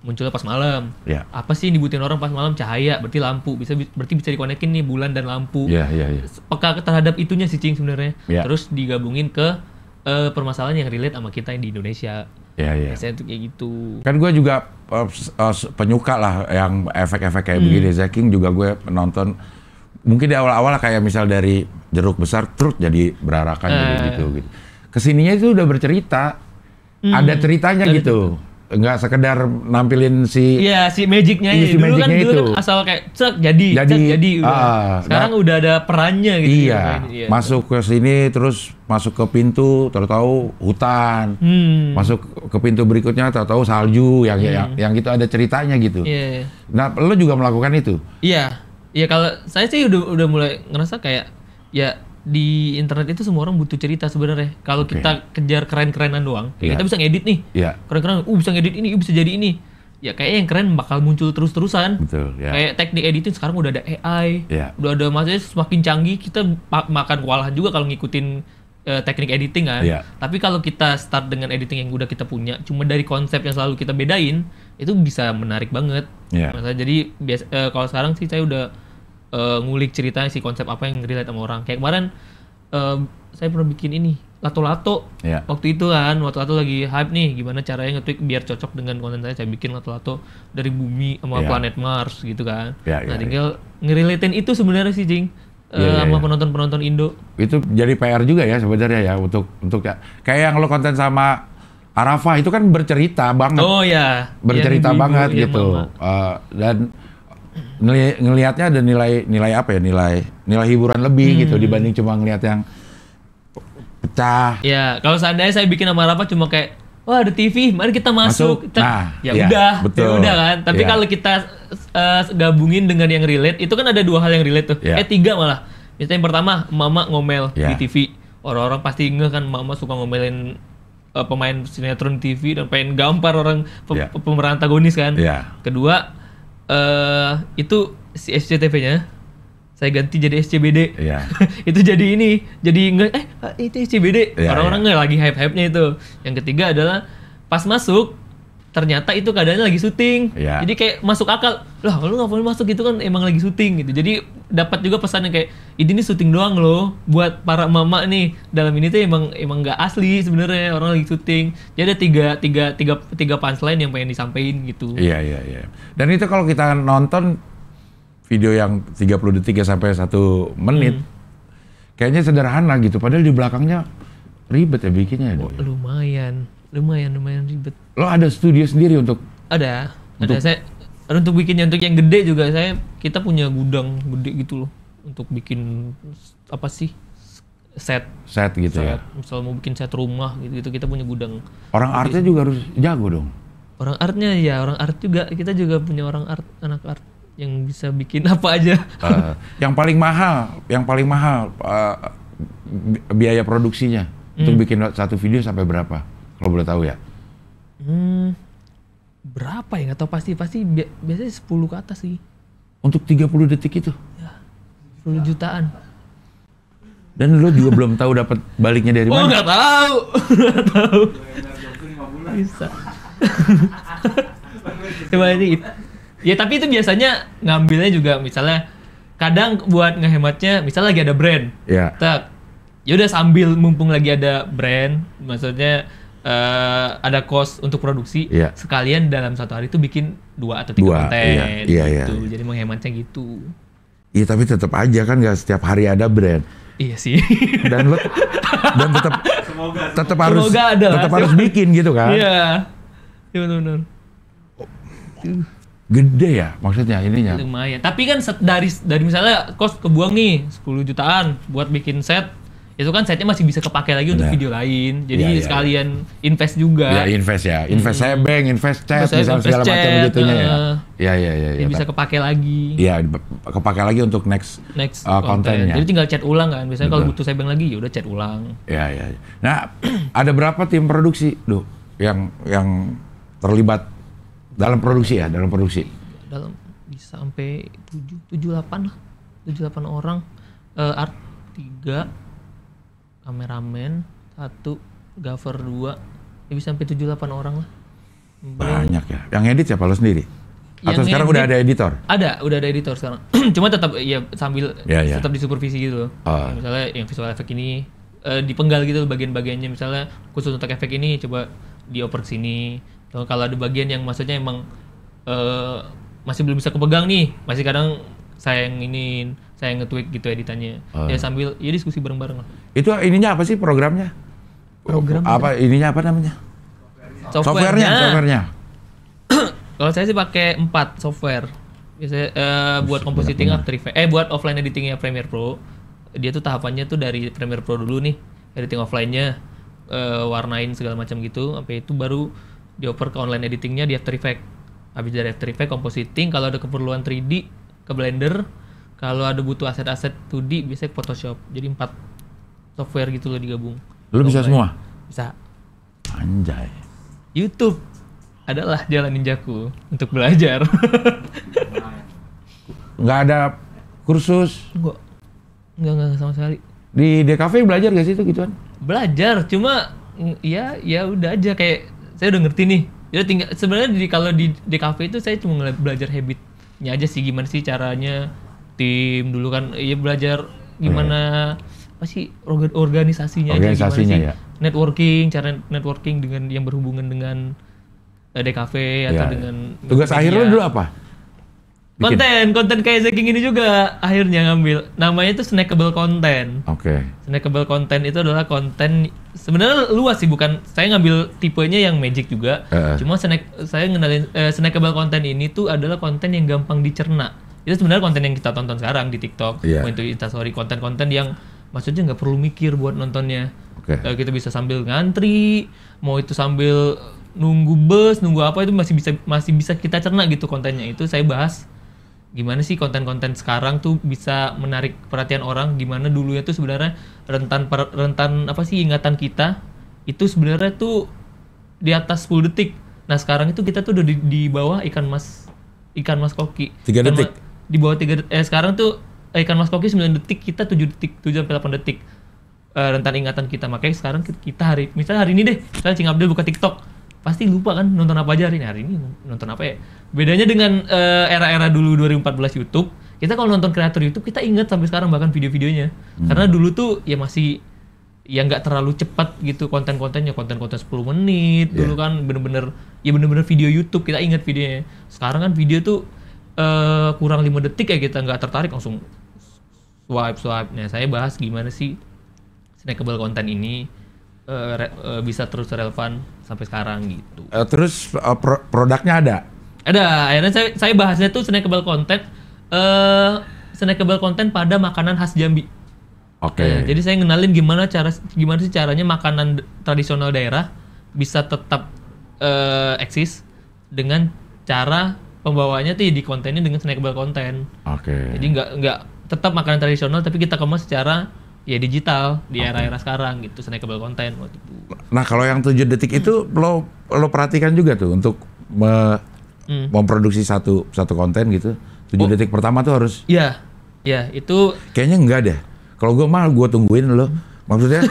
munculnya pas malam. Yeah. Apa sih yang dibutuhin orang pas malam? Cahaya, berarti lampu. Bisa berarti bisa dikonekin nih bulan dan lampu. Yeah, yeah, yeah. Peka terhadap itunya sih Cing sebenarnya. Yeah. Terus digabungin ke uh, permasalahan yang relate sama kita yang di Indonesia. Iya, iya. Saya tuh kayak gitu. Kan gue juga uh, uh, penyuka lah yang efek-efek kayak hmm. begini. Zeking juga gue nonton. Mungkin di awal-awal kayak misal dari jeruk besar, trut jadi berarakan uh. jadi gitu. gitu. Kesininya itu udah bercerita. Hmm. Ada ceritanya Dari gitu nggak sekedar nampilin si Iya, si magicnya ya. Si dulu kan magicnya kan itu. dulu kan asal kayak cek jadi jadi, cek, jadi udah. Ah, ah. Sekarang nah, udah ada perannya gitu. Iya. Ya, iya. Masuk ke sini terus masuk ke pintu tahu-tahu hutan. Hmm. Masuk ke pintu berikutnya tahu-tahu salju yang hmm. yang yang gitu ada ceritanya gitu. Iya. Yeah. Nah, lo juga melakukan itu? Iya. Iya kalau saya sih udah udah mulai ngerasa kayak ya di internet itu semua orang butuh cerita sebenarnya. Kalau okay. kita kejar keren-kerenan doang, yeah. Iya. kita bisa ngedit nih. Yeah. Keren-keren, uh bisa ngedit ini, uh bisa jadi ini. Ya kayaknya yang keren bakal muncul terus-terusan. yeah. Kayak teknik editing sekarang udah ada AI, yeah. udah ada maksudnya semakin canggih kita makan kewalahan juga kalau ngikutin uh, teknik editing kan. Yeah. Tapi kalau kita start dengan editing yang udah kita punya, cuma dari konsep yang selalu kita bedain, itu bisa menarik banget. Yeah. jadi uh, kalau sekarang sih saya udah uh, ngulik cerita si konsep apa yang relate sama orang. Kayak kemarin uh, saya pernah bikin ini lato-lato. Yeah. Waktu itu kan lato-lato lagi hype nih, gimana caranya nge-tweak biar cocok dengan konten saya. Saya bikin lato-lato dari bumi sama yeah. planet Mars gitu kan. Yeah, yeah, nah, iya. tinggal yeah. ngerelatein itu sebenarnya sih, Jing. uh, eh, yeah, iya, sama iya. penonton-penonton yeah. Indo. Itu jadi PR juga ya sebenarnya ya untuk untuk ya. kayak yang lo konten sama Arafah itu kan bercerita banget. Oh ya. Bercerita banget ibu, gitu. uh, dan ngeli ngelihatnya ada nilai nilai apa ya nilai nilai hiburan lebih hmm. gitu dibanding cuma ngelihat yang pecah. Ya kalau seandainya saya bikin sama Rafa cuma kayak wah ada TV, mari kita masuk. masuk. nah, ya, iya, ya udah, betul. ya udah kan. Tapi ya. kalau kita uh, gabungin dengan yang relate, itu kan ada dua hal yang relate tuh. Ya. Eh tiga malah. Misalnya yang pertama, mama ngomel ya. di iya. TV. Orang-orang pasti ngeh kan mama suka ngomelin eh, pemain sinetron TV dan pengen gampar orang pe ya. pemeran antagonis kan. Ya. Kedua, uh, itu si SCTV-nya saya ganti jadi SCBD. Iya. [laughs] itu jadi ini, jadi nge eh, eh itu SCBD. Iya, Orang-orang ya, ya. lagi hype-hype-nya itu. Yang ketiga adalah pas masuk ternyata itu keadaannya lagi syuting. Ya. Jadi kayak masuk akal. Lah, lu ngapain masuk gitu kan emang lagi syuting gitu. Jadi dapat juga pesan yang kayak ini nih syuting doang loh buat para mama nih. Dalam ini tuh emang emang nggak asli sebenarnya orang lagi syuting. Jadi ada tiga tiga tiga tiga punchline yang pengen disampaikan gitu. Iya, iya, iya. Dan itu kalau kita nonton video yang 30 detik ya sampai satu menit. Hmm. Kayaknya sederhana gitu padahal di belakangnya ribet ya bikinnya. Oh, lumayan lumayan lumayan ribet lo ada studio sendiri untuk ada untuk... ada saya untuk bikinnya untuk yang gede juga saya kita punya gudang gede gitu loh untuk bikin apa sih set set gitu ya? set. ya misal mau bikin set rumah gitu gitu kita punya gudang orang Jadi, artnya juga harus jago dong orang artnya ya orang art juga kita juga punya orang art anak art yang bisa bikin [laughs] apa aja uh, yang paling mahal yang paling mahal uh, biaya produksinya hmm. untuk bikin satu video sampai berapa kalau boleh tahu ya. Hmm, berapa ya? Atau pasti. Pasti bi biasanya 10 ke atas sih. Untuk 30 detik itu? Ya, 10 jutaan. Dan lu juga belum tahu dapat baliknya dari oh, mana? Oh nggak tahu, nggak tahu. Bisa. Coba ini. Ya tapi itu biasanya ngambilnya juga misalnya kadang buat ngehematnya misalnya lagi ada brand. ya Tak. Ya udah sambil mumpung lagi ada brand, maksudnya uh, ada cost untuk produksi yeah. sekalian dalam satu hari itu bikin dua atau tiga dua, konten iya, gitu. iya, gitu. Iya, iya. Jadi menghematnya gitu. Iya tapi tetap aja kan nggak setiap hari ada brand. Iya sih. [laughs] Dan lo dan tetap tetap harus tetap harus bikin gitu kan. Iya. Iya benar-benar. Oh. Gede ya maksudnya ininya. Lumayan. Tapi kan dari dari misalnya kos kebuang nih 10 jutaan buat bikin set itu kan setnya masih bisa kepake lagi untuk video lain. Jadi ya, ya. sekalian invest juga. Ya invest ya, hmm. invest hmm. saya bank, invest chat, invest misalnya segala chat, macam begitunya uh, ya. Ya ya ya. ya bisa kepake lagi. Iya, kepake lagi untuk next next uh, kontennya. Konten. Jadi tinggal chat ulang kan. Biasanya kalau butuh saya bank lagi ya udah chat ulang. Iya ya. Nah, ada berapa tim produksi, Duh, yang yang terlibat dalam produksi ya, dalam produksi? Dalam bisa sampai tujuh tujuh delapan lah. tujuh delapan orang uh, art tiga kameramen satu gaffer dua ya bisa sampai tujuh delapan orang lah banyak ya yang edit siapa lo sendiri yang atau sekarang udah ada editor ada udah ada editor sekarang [clears throat] cuma tetap ya sambil yeah, yeah. tetap disupervisi gitu loh uh. misalnya yang visual efek ini uh, dipenggal gitu bagian-bagiannya misalnya khusus untuk efek ini coba dioper sini kalau ada bagian yang maksudnya emang uh, masih belum bisa kepegang nih masih kadang saya yang ingin saya nge-tweet gitu editannya. Uh. Ya sambil ya diskusi bareng-bareng lah. Itu ininya apa sih programnya? Program apa itu? ininya apa namanya? Softwarenya. Softwarenya. softwarenya. [coughs] Kalau saya sih pakai empat software. Biasanya uh, buat compositing After Effects. Eh buat offline editingnya Premiere Pro. Dia tuh tahapannya tuh dari Premiere Pro dulu nih, editing offline-nya uh, warnain segala macam gitu. Sampai itu baru dioper ke online editingnya di After Effects. Habis dari After Effects compositing kalau ada keperluan 3D ke Blender kalau ada butuh aset-aset 2D biasanya Photoshop jadi empat software gitu loh digabung lu bisa semua bisa anjay YouTube adalah jalan ninjaku untuk belajar [laughs] Gak ada kursus nggak nggak enggak sama sekali di DKV belajar gak sih itu gituan belajar cuma ya ya udah aja kayak saya udah ngerti nih ya tinggal sebenarnya di kalau di DKV itu saya cuma belajar habitnya aja sih gimana sih caranya tim dulu kan ya belajar gimana yeah. apa sih organisasinya, organisasinya aja, gimana ya. networking cara networking dengan yang berhubungan dengan uh, eh, DKV yeah. atau iya, iya. dengan tugas akhir lu dulu apa Bikin. konten konten kayak Zeking ini juga akhirnya ngambil namanya itu snackable content. oke okay. snackable content itu adalah konten sebenarnya luas sih bukan saya ngambil tipenya yang magic juga uh. cuma snack saya ngenalin uh, snackable content ini tuh adalah konten yang gampang dicerna itu sebenarnya konten yang kita tonton sekarang di TikTok, yeah. itu Instastory konten-konten yang maksudnya nggak perlu mikir buat nontonnya. Okay. kita bisa sambil ngantri, mau itu sambil nunggu bus, nunggu apa itu masih bisa masih bisa kita cerna gitu kontennya. Itu saya bahas gimana sih konten-konten sekarang tuh bisa menarik perhatian orang, gimana dulunya tuh sebenarnya rentan per, rentan apa sih ingatan kita itu sebenarnya tuh di atas 10 detik. Nah, sekarang itu kita tuh udah di, di bawah ikan mas ikan mas koki. Tiga detik. Ma- di bawah tiga eh sekarang tuh eh, ikan mas koki 9 detik kita 7 detik 7 sampai 8 detik uh, rentan ingatan kita makanya sekarang kita hari misalnya hari ini deh misalnya Cing Abdul buka TikTok pasti lupa kan nonton apa aja hari ini hari ini nonton apa ya bedanya dengan eh, era-era uh, dua ribu dulu 2014 YouTube kita kalau nonton kreator YouTube kita ingat sampai sekarang bahkan video-videonya hmm. karena dulu tuh ya masih ya nggak terlalu cepat gitu konten-kontennya konten-konten 10 menit yeah. dulu iya. kan bener-bener ya bener-bener video YouTube kita ingat videonya sekarang kan video tuh uh, kurang lima detik ya kita nggak tertarik langsung swipe swipe. Nah saya bahas gimana sih snackable konten ini uh, uh, bisa terus relevan sampai sekarang gitu. Uh, terus uh, pro produknya ada? Ada. Akhirnya saya, saya bahasnya tuh snackable konten. Uh, snackable konten pada makanan khas Jambi. Oke. Okay. Nah, jadi saya ngenalin gimana cara gimana sih caranya makanan tradisional daerah bisa tetap uh, eksis dengan cara pembawanya tuh ya kontennya dengan snackable konten. Oke. Okay. Jadi nggak nggak tetap makanan tradisional tapi kita kemas secara ya digital di era-era sekarang gitu snackable konten waktu itu. Nah, kalau yang tujuh detik hmm. itu lo lo perhatikan juga tuh untuk me hmm. memproduksi satu satu konten gitu. tujuh oh. detik pertama tuh harus Iya. Iya, itu kayaknya enggak deh. Kalau gue mah gue tungguin lo. Maksudnya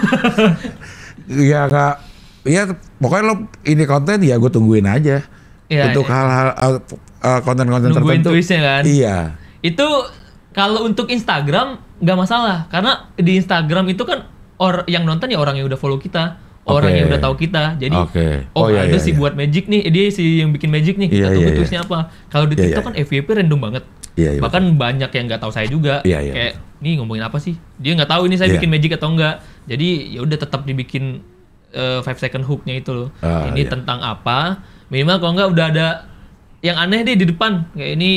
[laughs] ya nggak ya pokoknya lo ini konten ya gue tungguin aja yeah, untuk iya. hal-hal eh, eh, konten-konten uh, tertentu. Tulisnya, kan? Iya. Itu kalau untuk Instagram nggak masalah karena di Instagram itu kan or yang nonton ya orang yang udah follow kita orang yang udah tahu kita. Jadi okay. oh, oh iya, ada iya, si iya. buat magic nih, dia sih yang bikin magic nih. Iya, kita tunggu iya, iya. apa. Kalau di iya, TikTok iya, iya. kan FYP random banget. Iya, iya, Bahkan betul. banyak yang nggak tahu saya juga. Iya, iya, Kayak nih ngomongin apa sih? Dia nggak tahu ini saya iya. bikin magic atau enggak. Jadi ya udah tetap dibikin uh, five second hooknya itu loh. Uh, ini iya. tentang apa? minimal kalau nggak udah ada yang aneh deh di depan kayak ini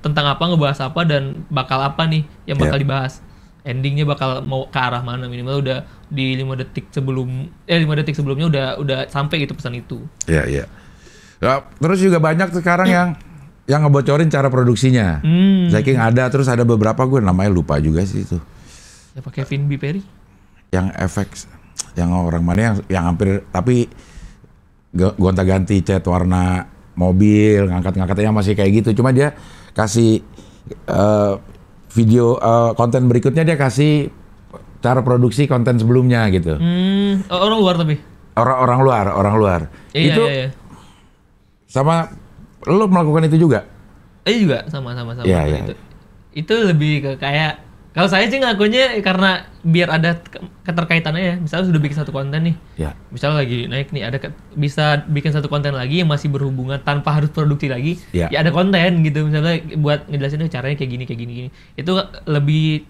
tentang apa ngebahas apa dan bakal apa nih yang bakal yeah. dibahas endingnya bakal mau ke arah mana minimal udah di lima detik sebelum eh lima detik sebelumnya udah udah sampai gitu pesan itu iya, iya. ya yeah, ya yeah. nah, terus juga banyak sekarang yang yang ngebocorin cara produksinya hmm. Zaking ada terus ada beberapa gue namanya lupa juga sih itu ya kevin B Perry yang efek yang orang mana yang yang hampir tapi gonta-ganti cat warna mobil, ngangkat-ngangkatnya masih kayak gitu. Cuma dia kasih uh, video uh, konten berikutnya dia kasih cara produksi konten sebelumnya gitu. Hmm, orang luar tapi. Orang orang luar, orang luar. Iya, itu iya, iya. sama lo melakukan itu juga? Iya juga sama sama sama. Iya, iya. Itu, itu lebih ke kayak kalau saya sih ngakunya karena biar ada keterkaitannya ya. Misalnya sudah bikin satu konten nih. Ya. Misalnya lagi naik nih ada bisa bikin satu konten lagi yang masih berhubungan tanpa harus produksi lagi. Ya, ya ada konten gitu misalnya buat ngejelasin oh, caranya kayak gini kayak gini gini. Itu lebih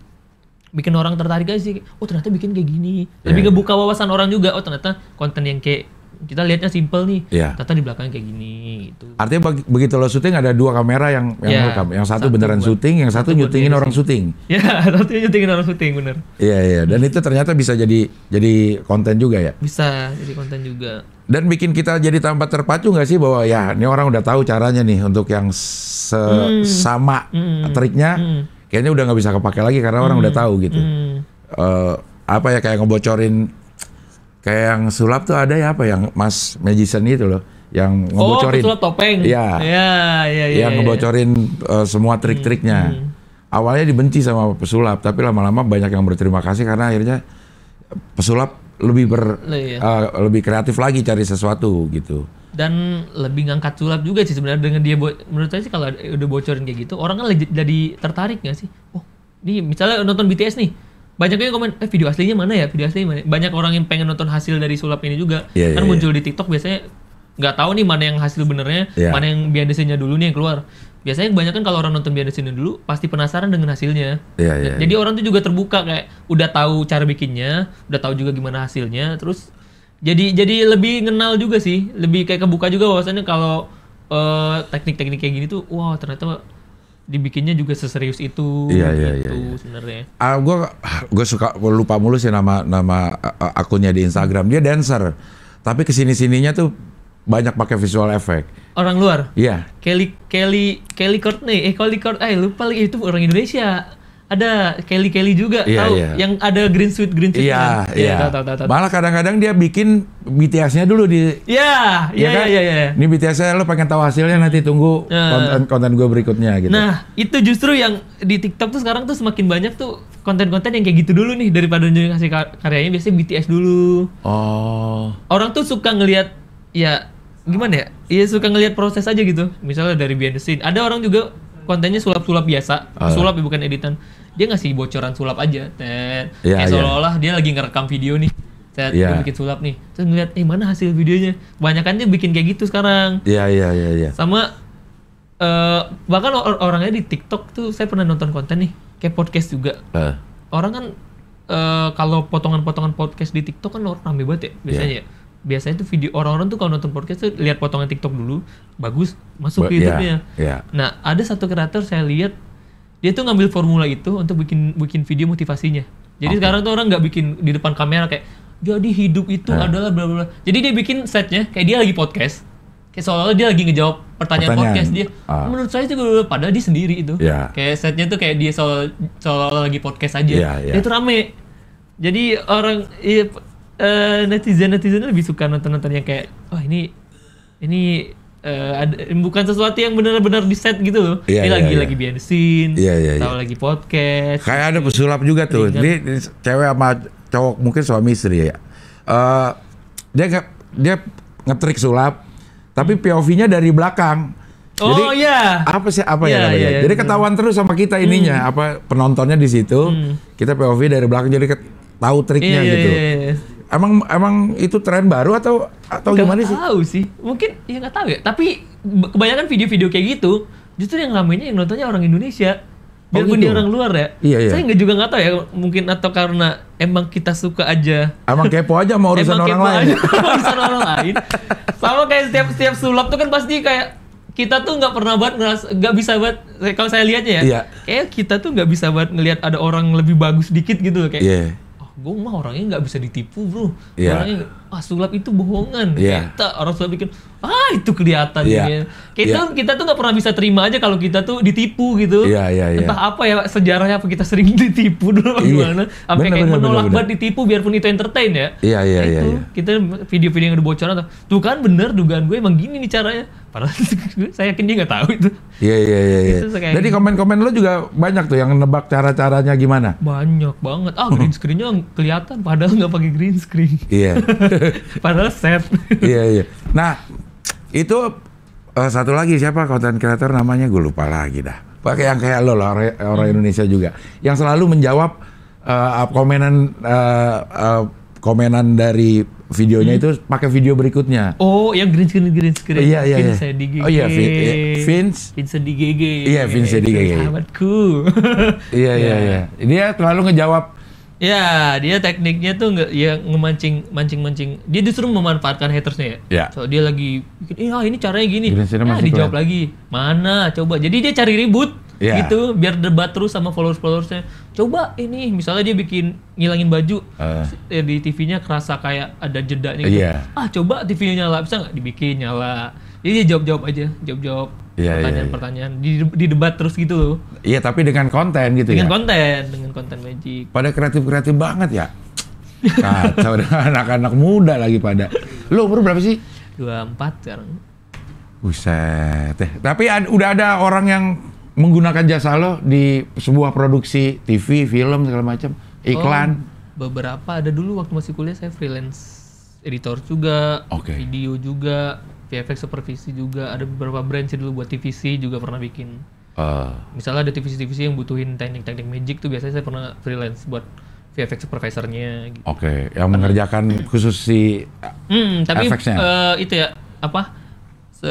bikin orang tertarik aja sih. Oh ternyata bikin kayak gini. Ya, lebih ya, ngebuka wawasan orang juga. Oh ternyata konten yang kayak kita lihatnya simple nih yeah. ternyata di belakang kayak gini gitu artinya begitu lo syuting ada dua kamera yang yang yeah. Iya, rekam yang satu, satu beneran buat, syuting yang satu, satu nyutingin orang syuting ya yeah, [laughs] satu nyutingin orang syuting bener iya yeah, iya yeah. dan itu ternyata bisa jadi jadi konten juga ya bisa jadi konten juga dan bikin kita jadi tambah terpacu nggak sih bahwa ya ini orang udah tahu caranya nih untuk yang se mm. sama mm. triknya mm. kayaknya udah nggak bisa kepake lagi karena mm. orang hmm. udah tahu gitu mm. uh, apa ya kayak ngebocorin Kayak yang sulap tuh ada ya apa yang Mas Magician itu loh yang oh, ngebocorin. Oh, sulap topeng. ya ya iya, iya. Yang ya, ngebocorin Uh, semua trik-triknya. Hmm, hmm, Awalnya dibenci sama pesulap, tapi lama-lama banyak yang berterima kasih karena akhirnya pesulap lebih ber uh, lebih kreatif lagi cari sesuatu gitu dan lebih ngangkat sulap juga sih sebenarnya dengan dia menurut saya sih kalau udah bocorin kayak gitu orang kan jadi tertarik gak sih oh ini misalnya nonton BTS nih banyak yang komen eh video aslinya mana ya video aslinya mana ya? banyak orang yang pengen nonton hasil dari sulap ini juga yeah, iya, kan yeah, muncul di TikTok biasanya nggak tahu nih mana yang hasil benernya yeah. mana yang behind the dulu nih yang keluar biasanya yang banyak kan kalau orang nonton behind the dulu pasti penasaran dengan hasilnya yeah, yeah, iya. jadi orang tuh juga terbuka kayak udah tahu cara bikinnya udah tahu juga gimana hasilnya terus jadi jadi lebih kenal juga sih lebih kayak kebuka juga bahwasannya kalau uh, teknik-teknik kayak gini tuh wow ternyata dibikinnya juga seserius itu iya, iya, gitu iya, iya, sebenarnya. Ah, gua [laughs] gue suka lupa mulu sih nama nama akunnya di Instagram. Dia dancer. Tapi kesini sininya tuh banyak pakai visual effect. Orang luar? Iya. Yeah. Kelly Kelly Kelly Courtney, eh Kelly Courtney, eh lupa lagi itu orang Indonesia ada Kelly Kelly juga yeah, tahu yeah. yang ada green sweet green sweet, yeah, iya, kan? Iya, yeah. Iya. yeah, tahu, tahu, tahu, malah kadang-kadang dia bikin BTS-nya dulu di yeah, ya yeah, kan? ini BTS-nya lo pengen tahu hasilnya nanti tunggu nah. konten konten gue berikutnya gitu nah itu justru yang di TikTok tuh sekarang tuh semakin banyak tuh konten-konten yang kayak gitu dulu nih daripada kasih karyanya biasanya BTS dulu oh orang tuh suka ngelihat ya gimana ya Iya suka ngelihat proses aja gitu misalnya dari behind the scene ada orang juga kontennya sulap-sulap biasa, oh. sulap ya, bukan editan dia ngasih bocoran sulap aja dan iya, yeah, kayak iya. seolah-olah dia lagi ngerekam video nih saya yeah. bikin sulap nih terus ngeliat eh mana hasil videonya banyak dia bikin kayak gitu sekarang iya yeah, iya yeah, iya yeah, yeah. sama uh, bahkan or orangnya di TikTok tuh saya pernah nonton konten nih kayak podcast juga uh. orang kan uh, kalau potongan-potongan podcast di TikTok kan orang rame banget ya iya. biasanya yeah. biasanya tuh video orang-orang tuh kalau nonton podcast tuh lihat potongan TikTok dulu bagus masuk But, ke YouTube-nya yeah. nah ada satu kreator saya lihat dia tuh ngambil formula itu untuk bikin bikin video motivasinya. Jadi okay. sekarang tuh orang nggak bikin di depan kamera kayak jadi hidup itu adalah bla bla. Jadi dia bikin setnya kayak dia lagi podcast. Kayak soalnya dia lagi ngejawab pertanyaan, pertanyaan podcast dia. Uh. Menurut saya itu pada dia sendiri itu. Yeah. Kayak setnya tuh kayak dia soal olah lagi podcast aja. Yeah, yeah. Dia tuh rame. Jadi orang ya, uh, eh, netizen netizen lebih suka nonton nonton yang kayak wah oh, ini ini uh, ada, bukan sesuatu yang benar-benar di set gitu loh. Yeah, ini yeah, lagi yeah. lagi behind the scene, yeah, yeah, atau yeah. lagi podcast. Kayak ada pesulap juga tuh. Jadi kan. cewek sama cowok mungkin suami istri ya. Uh, dia nge, dia ngetrik sulap, tapi hmm. POV-nya dari belakang. Oh Jadi, iya. Apa sih apa yeah, ya iya, namanya? Yeah, jadi iya. ketahuan terus sama kita ininya hmm. apa penontonnya di situ. Hmm. Kita POV dari belakang jadi tahu triknya yeah, iya, gitu. Yeah, yeah, yeah. Emang emang itu tren baru atau atau gak gimana sih? Tahu sih. Mungkin ya nggak tahu ya. Tapi kebanyakan video-video kayak gitu justru yang ramainya yang nontonnya orang Indonesia. Oh, Biarpun oh, gitu? orang luar ya. Iya, iya. Saya nggak juga nggak tahu ya. Mungkin atau karena emang kita suka aja. Emang kepo aja mau urusan emang orang kepo lain. Aja, urusan orang lain. Sama kayak setiap setiap sulap tuh kan pasti kayak kita tuh nggak pernah buat ngeras nggak bisa buat kalau saya lihatnya ya iya. kayak kita tuh nggak bisa buat ngelihat ada orang lebih bagus dikit gitu kayak yeah gue mah orangnya nggak bisa ditipu bro yeah. orangnya ah sulap itu bohongan yeah. kita orang sulap bikin ah itu kelihatan yeah. kita yeah. kita tuh nggak pernah bisa terima aja kalau kita tuh ditipu gitu yeah, yeah, yeah. entah apa ya sejarahnya apa kita sering [laughs] ditipu dulu yeah. gimana sampai kayak bener, menolak banget ditipu biarpun itu entertain ya itu iya iya, iya, gitu. iya kita video-video yang ada bocoran tuh kan bener dugaan gue emang gini nih caranya Padahal [laughs] saya yakin dia nggak tahu itu. Iya iya iya. iya. Jadi komen-komen lo juga banyak tuh yang nebak cara-caranya gimana? Banyak banget. Ah green screennya kelihatan, padahal nggak pakai green screen. Iya. [laughs] padahal set. iya iya. Nah itu uh, satu lagi siapa konten kreator namanya gue lupa lagi dah. Pakai yang kayak lo lah orang, hmm. Indonesia juga, yang selalu menjawab uh, komenan uh, uh, komenan dari videonya hmm. itu pakai video berikutnya. Oh, yang green screen green screen. Oh, iya iya. Vince iya. di GG. Oh iya, iya. Vince. Vince di GG. Iya, Vince di GG. Sahabatku. [laughs] Iya, iya iya iya. Dia terlalu ngejawab Ya, dia tekniknya tuh nggak ya ngemancing mancing mancing. Dia justru memanfaatkan hatersnya ya. ya. So, dia lagi bikin, eh, oh, ini caranya gini. Nah, dijawab lagi. Mana? Coba. Jadi dia cari ribut. Yeah. Gitu, biar debat terus sama followers-followersnya. Coba ini misalnya dia bikin ngilangin baju uh. Eh, di TV-nya kerasa kayak ada jeda gitu. Yeah. Ah, coba TV-nya nyala, bisa nggak dibikin nyala. Jadi jawab-jawab aja, jawab-jawab iya, iya, pertanyaan-pertanyaan yeah, yeah. di, di debat terus gitu loh. Iya, tapi dengan konten gitu dengan ya. konten, dengan konten Magic. Pada kreatif-kreatif banget ya. Kacau [laughs] anak-anak muda lagi pada. Lo umur berapa sih? dua empat sekarang. Buset. Tapi ad, udah ada orang yang menggunakan jasa lo di sebuah produksi TV, film segala macam, iklan. Oh, beberapa ada dulu waktu masih kuliah saya freelance editor juga, okay. video juga, VFX supervisi juga. Ada beberapa brand sih dulu buat TVC juga pernah bikin. Uh. Misalnya ada TVC-TVC yang butuhin teknik-teknik magic tuh biasanya saya pernah freelance buat VFX supervisornya. Gitu. Oke, okay. yang mengerjakan uh. khusus si hmm, tapi uh, itu ya apa? Se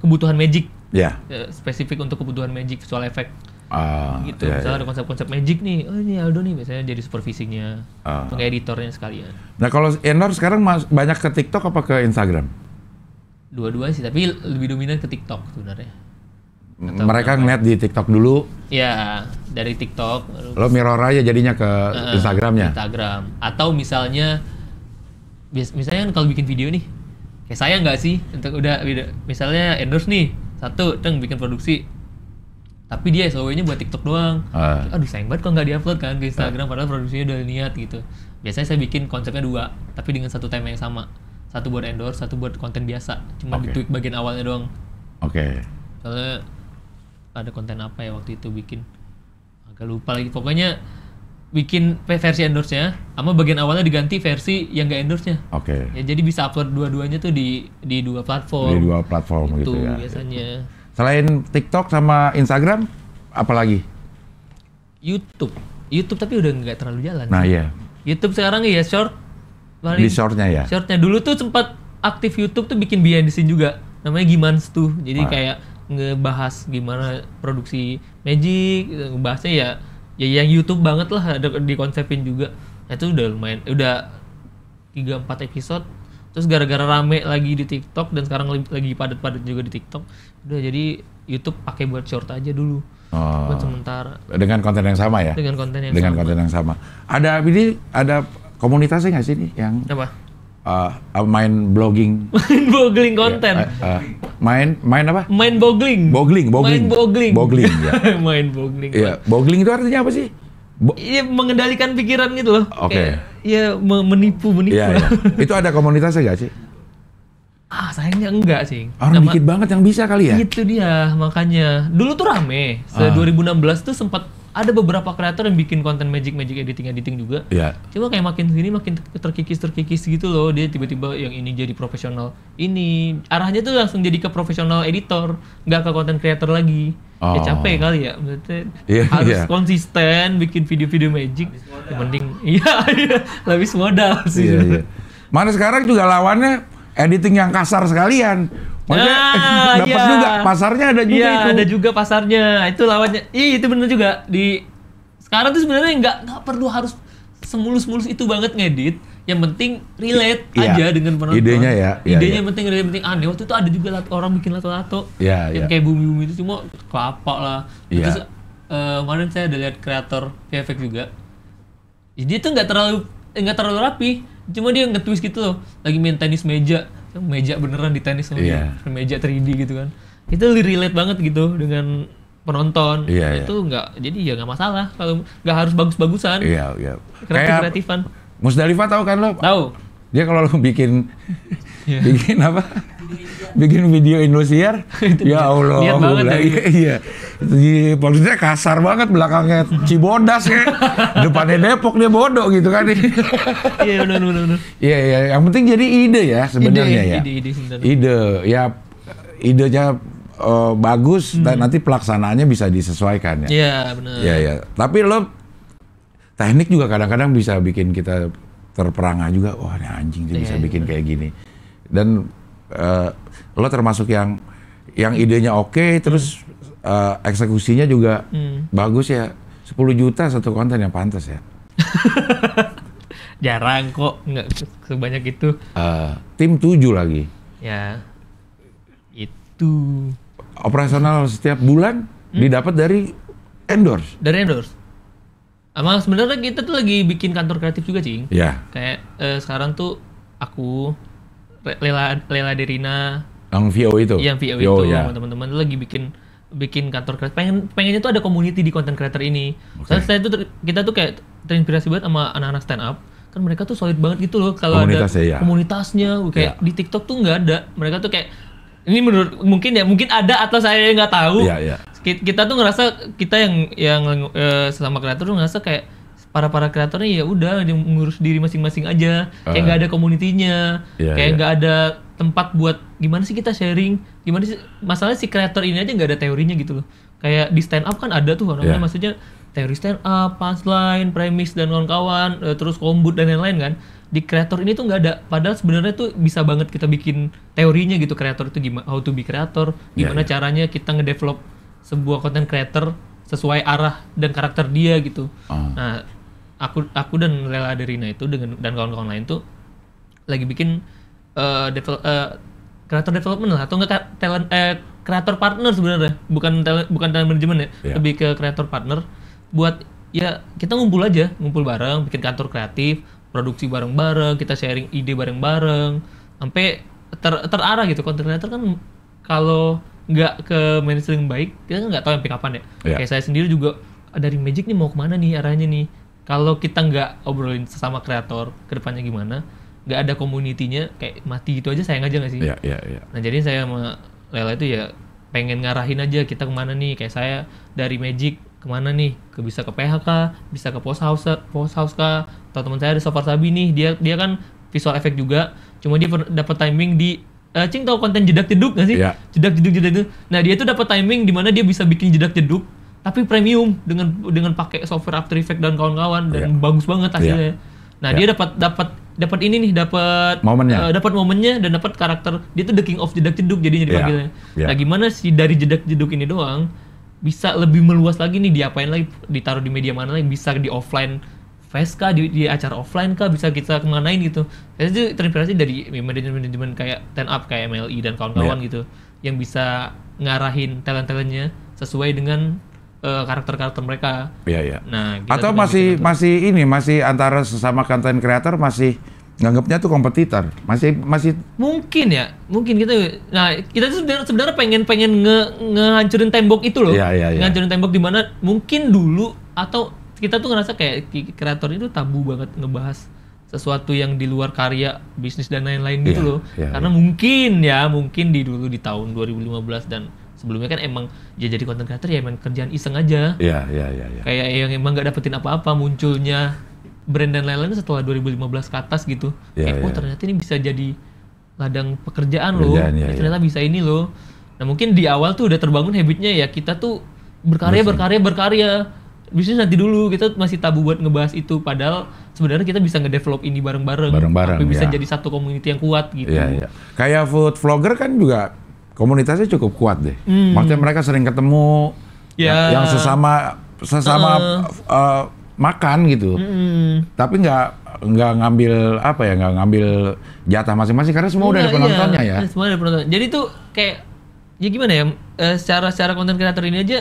kebutuhan magic yeah. Ya, spesifik untuk kebutuhan magic visual effect uh, gitu yeah, misalnya yeah. ada konsep-konsep magic nih oh ini Aldo nih biasanya jadi supervisinya uh. editornya sekalian nah kalau Enor sekarang banyak ke TikTok apa ke Instagram dua-dua sih tapi lebih dominan ke TikTok sebenarnya Atau mereka ngeliat di TikTok dulu ya dari TikTok lo mirror aja jadinya ke uh, Instagramnya Instagram atau misalnya misalnya kan kalau bikin video nih kayak saya nggak sih untuk udah, udah misalnya endorse nih satu ceng bikin produksi tapi dia SOW nya buat TikTok doang uh. aduh sayang banget kalau nggak diupload kan ke Instagram uh. padahal produksinya udah niat gitu biasanya saya bikin konsepnya dua tapi dengan satu tema yang sama satu buat endorse satu buat konten biasa cuma okay. ditweak bagian awalnya doang oke okay. soalnya ada konten apa ya waktu itu bikin agak lupa lagi pokoknya bikin versi endorse-nya sama bagian awalnya diganti versi yang enggak endorse-nya. Oke. Okay. Ya jadi bisa upload dua-duanya tuh di di dua platform. Di dua platform gitu, gitu ya. biasanya. Selain TikTok sama Instagram apalagi? YouTube. YouTube tapi udah nggak terlalu jalan. Nah, iya. YouTube sekarang ya short. Paling di shortnya ya. Shortnya dulu tuh sempat aktif YouTube tuh bikin behind the scene juga. Namanya Gimans tuh. Jadi ah. kayak ngebahas gimana produksi Magic, ngebahasnya ya ya yang YouTube banget lah ada dikonsepin juga nah, itu udah lumayan udah tiga empat episode terus gara-gara rame lagi di TikTok dan sekarang lagi padat-padat juga di TikTok udah jadi YouTube pakai buat short aja dulu oh. buat sementara dengan konten yang sama ya dengan konten yang dengan sama. konten yang sama ada ini ada komunitasnya nggak sih nih yang apa uh, uh, main blogging. [laughs] main blogging konten. Yeah, uh, uh, main main apa? Main blogging, blogging, blogging, Main blogging, blogging, [laughs] ya. main blogging. Iya, blogging itu artinya apa sih? Iya ya, mengendalikan pikiran gitu loh. Oke. Okay. Iya, menipu menipu. Ya, ya. [laughs] itu ada komunitasnya gak sih? Ah, sayangnya enggak sih. Orang Nama, dikit banget yang bisa kali ya. Itu dia, makanya. Dulu tuh rame. Se 2016 ah. tuh sempat ada beberapa kreator yang bikin konten magic magic editing editing juga. Iya. Yeah. Cuma kayak makin sini makin terkikis terkikis gitu loh. Dia tiba-tiba yang ini jadi profesional. Ini arahnya tuh langsung jadi ke profesional editor, nggak ke konten kreator lagi. Ya oh. Ya capek kali ya. berarti iya, yeah, harus yeah. konsisten bikin video-video magic. Yang mending [laughs] iya lebih iya. modal sih. Iya, Mana sekarang juga lawannya editing yang kasar sekalian Maksudnya nah, [laughs] dapat iya. juga pasarnya ada juga iya, itu. ada juga pasarnya. Itu lawannya. Ih, itu bener juga di sekarang tuh sebenarnya nggak nggak perlu harus semulus-mulus itu banget ngedit. Yang penting relate I, iya. aja iya. dengan penonton. Idenya ya. Iya, Idenya iya, yang penting relate, penting aneh. Waktu itu ada juga lato, orang bikin lato-lato. Iya, yang iya. kayak bumi-bumi itu cuma kelapa lah. Iya. Terus uh, kemarin saya ada lihat kreator VFX juga. Ya, dia tuh nggak terlalu eh, nggak terlalu rapi. Cuma dia nge-twist gitu loh. Lagi main tenis meja meja beneran di tenis sama yeah. meja 3D gitu kan itu relate banget gitu dengan penonton yeah, iya. itu nggak jadi ya nggak masalah kalau nggak harus bagus-bagusan yeah, yeah. kreatif kreatifan Musdalifah tahu kan lo tahu dia kalau lu bikin [laughs] yeah. bikin apa? bikin video Indosiar, [laughs] ya Allah, niat banget bilang, ya. Iya, iya. di Polisinya kasar banget belakangnya Cibodas ya, depannya Depok dia bodoh gitu kan. [laughs] Iya benar benar. Iya iya, yang penting jadi ide ya sebenarnya ya. Ide ide Ide ya idenya uh, bagus hmm. nanti pelaksanaannya bisa disesuaikan ya. Iya benar. Iya iya. Tapi lo teknik juga kadang-kadang bisa bikin kita terperangah juga wah ini anjing dia yeah, bisa iya, iya, bikin kayak gini dan uh, lo termasuk yang yang idenya oke okay, terus uh, eksekusinya juga mm. bagus ya 10 juta satu konten yang pantas ya [laughs] jarang kok nggak sebanyak itu uh, tim 7 lagi ya itu operasional setiap bulan mm. didapat dari endorse dari endorse Emang sebenarnya kita tuh lagi bikin kantor kreatif juga, Cing. Iya. Kayak eh, sekarang tuh aku Lela Lela Derina yang VO itu. Yang VO, VO itu ya. teman-teman lagi bikin bikin kantor kreatif. Pengen pengennya tuh ada community di content creator ini. Okay. Soalnya itu kita tuh kayak terinspirasi banget sama anak-anak stand up. Kan mereka tuh solid banget gitu loh kalau ada ya. Iya. komunitasnya kayak ya. di TikTok tuh nggak ada. Mereka tuh kayak ini menurut mungkin ya mungkin ada atau saya nggak tahu. Iya, iya kita tuh ngerasa kita yang yang uh, sesama kreator tuh ngerasa kayak para para kreatornya ya udah ngurus diri masing-masing aja kayak ah. nggak ada komunitinya yeah, kayak iya. nggak yeah. ada tempat buat gimana sih kita sharing gimana sih masalah si kreator ini aja nggak ada teorinya gitu loh kayak di stand up kan ada tuh orangnya yeah. maksudnya teori stand up punchline premis dan kawan-kawan eh, terus kombut dan lain-lain kan di kreator ini tuh nggak ada padahal sebenarnya tuh bisa banget kita bikin teorinya gitu kreator itu gimana how to be kreator iya, gimana yeah, yeah. caranya kita ngedevelop sebuah konten creator sesuai arah dan karakter dia gitu. Uh. Nah, aku aku dan Lela Derina itu dengan dan kawan-kawan lain tuh lagi bikin uh, devel, uh, creator development lah atau enggak talent eh, creator partner sebenarnya, bukan talent bukan talent management ya, yeah. lebih ke creator partner buat ya kita ngumpul aja, ngumpul bareng, bikin kantor kreatif, produksi bareng-bareng, kita sharing ide bareng-bareng sampai ter terarah gitu. konten creator kan kalau nggak ke mainstream baik kita kan nggak tahu sampai kapan ya yeah. kayak saya sendiri juga ah, dari Magic nih mau kemana nih arahnya nih kalau kita nggak obrolin sesama kreator kedepannya gimana nggak ada komunitinya kayak mati gitu aja sayang aja nggak sih yeah, yeah, yeah. nah jadi saya sama Lela itu ya pengen ngarahin aja kita kemana nih kayak saya dari Magic kemana nih ke bisa ke PHK bisa ke post house post house kah atau teman saya ada Sofar Sabi nih dia dia kan visual effect juga cuma dia dapat timing di Uh, Cing tahu konten jedak jeduk gak sih? Yeah. Jedak jeduk jedak jeduk. Nah dia tuh dapat timing di mana dia bisa bikin jedak jeduk tapi premium dengan dengan pakai software After Effects dan kawan-kawan dan yeah. bagus banget hasilnya. Yeah. Nah yeah. dia dapat dapat dapat ini nih dapat momennya, uh, dapat momennya dan dapat karakter dia tuh the king of jedak jeduk jadinya iya. dipanggilnya. Yeah. Nah gimana sih dari jedak jeduk ini doang bisa lebih meluas lagi nih diapain lagi ditaruh di media mana lagi bisa di offline face kah di, di acara offline kah bisa kita kemanain gitu saya itu terinspirasi dari manajemen-manajemen kayak ten up kayak MLI e dan kawan-kawan yeah. gitu yang bisa ngarahin talent-talentnya sesuai dengan karakter eh, karakter-karakter mereka. Iya iya. Nah, atau masih gitu. masih ini masih antara sesama konten creator masih nganggapnya tuh kompetitor. Masih masih mungkin ya. Mungkin kita gitu. nah kita tuh sebenarnya, sebenarnya pengen pengen nge ngehancurin tembok itu loh. yeah, yeah, yeah. Ngehancurin tembok di mana mungkin dulu atau kita tuh ngerasa kayak kreator itu tabu banget ngebahas sesuatu yang di luar karya bisnis dan lain-lain gitu yeah, loh yeah, karena yeah. mungkin ya mungkin di dulu di tahun 2015 dan sebelumnya kan emang ya jadi konten kreator ya emang kerjaan iseng aja yeah, yeah, yeah, yeah. kayak yang emang nggak dapetin apa-apa munculnya brand dan lain-lain setelah 2015 ke atas gitu yeah, iya, kayak oh ternyata ini bisa jadi ladang pekerjaan, pekerjaan loh ya, ternyata eh, yeah. ternyata bisa ini loh nah mungkin di awal tuh udah terbangun habitnya ya kita tuh berkarya Masih. berkarya berkarya bisnis nanti dulu kita masih tabu buat ngebahas itu padahal sebenarnya kita bisa ngedevelop ini bareng-bareng bareng-bareng tapi bisa ya. jadi satu community yang kuat gitu ya, ya. kayak food vlogger kan juga komunitasnya cukup kuat deh hmm. maksudnya mereka sering ketemu ya. ya. yang sesama sesama uh. Uh, makan gitu hmm. tapi nggak nggak ngambil apa ya nggak ngambil jatah masing-masing karena semua udah ada iya, iya. penontonnya iya. ya semua ada penonton jadi tuh kayak ya gimana ya eh, secara secara konten kreator ini aja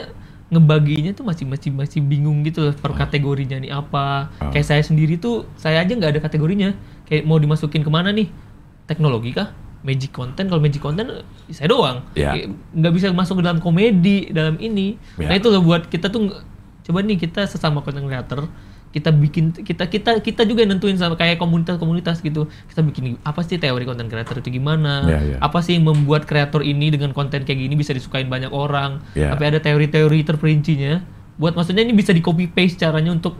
ngebaginya tuh masih masih masih bingung gitu loh per ah. kategorinya nih apa. Uh. Kayak saya sendiri tuh saya aja nggak ada kategorinya. Kayak mau dimasukin kemana nih? Teknologi kah? Magic content kalau magic content saya doang yeah. nggak bisa masuk ke dalam komedi dalam ini. Yeah. Nah ya. itu loh buat kita tuh coba nih kita sesama content creator kita bikin kita kita kita juga nentuin sama kayak komunitas-komunitas gitu kita bikin apa sih teori konten kreator itu gimana yeah, yeah. apa sih yang membuat kreator ini dengan konten kayak gini bisa disukain banyak orang yeah. tapi ada teori-teori terperincinya buat maksudnya ini bisa di copy paste caranya untuk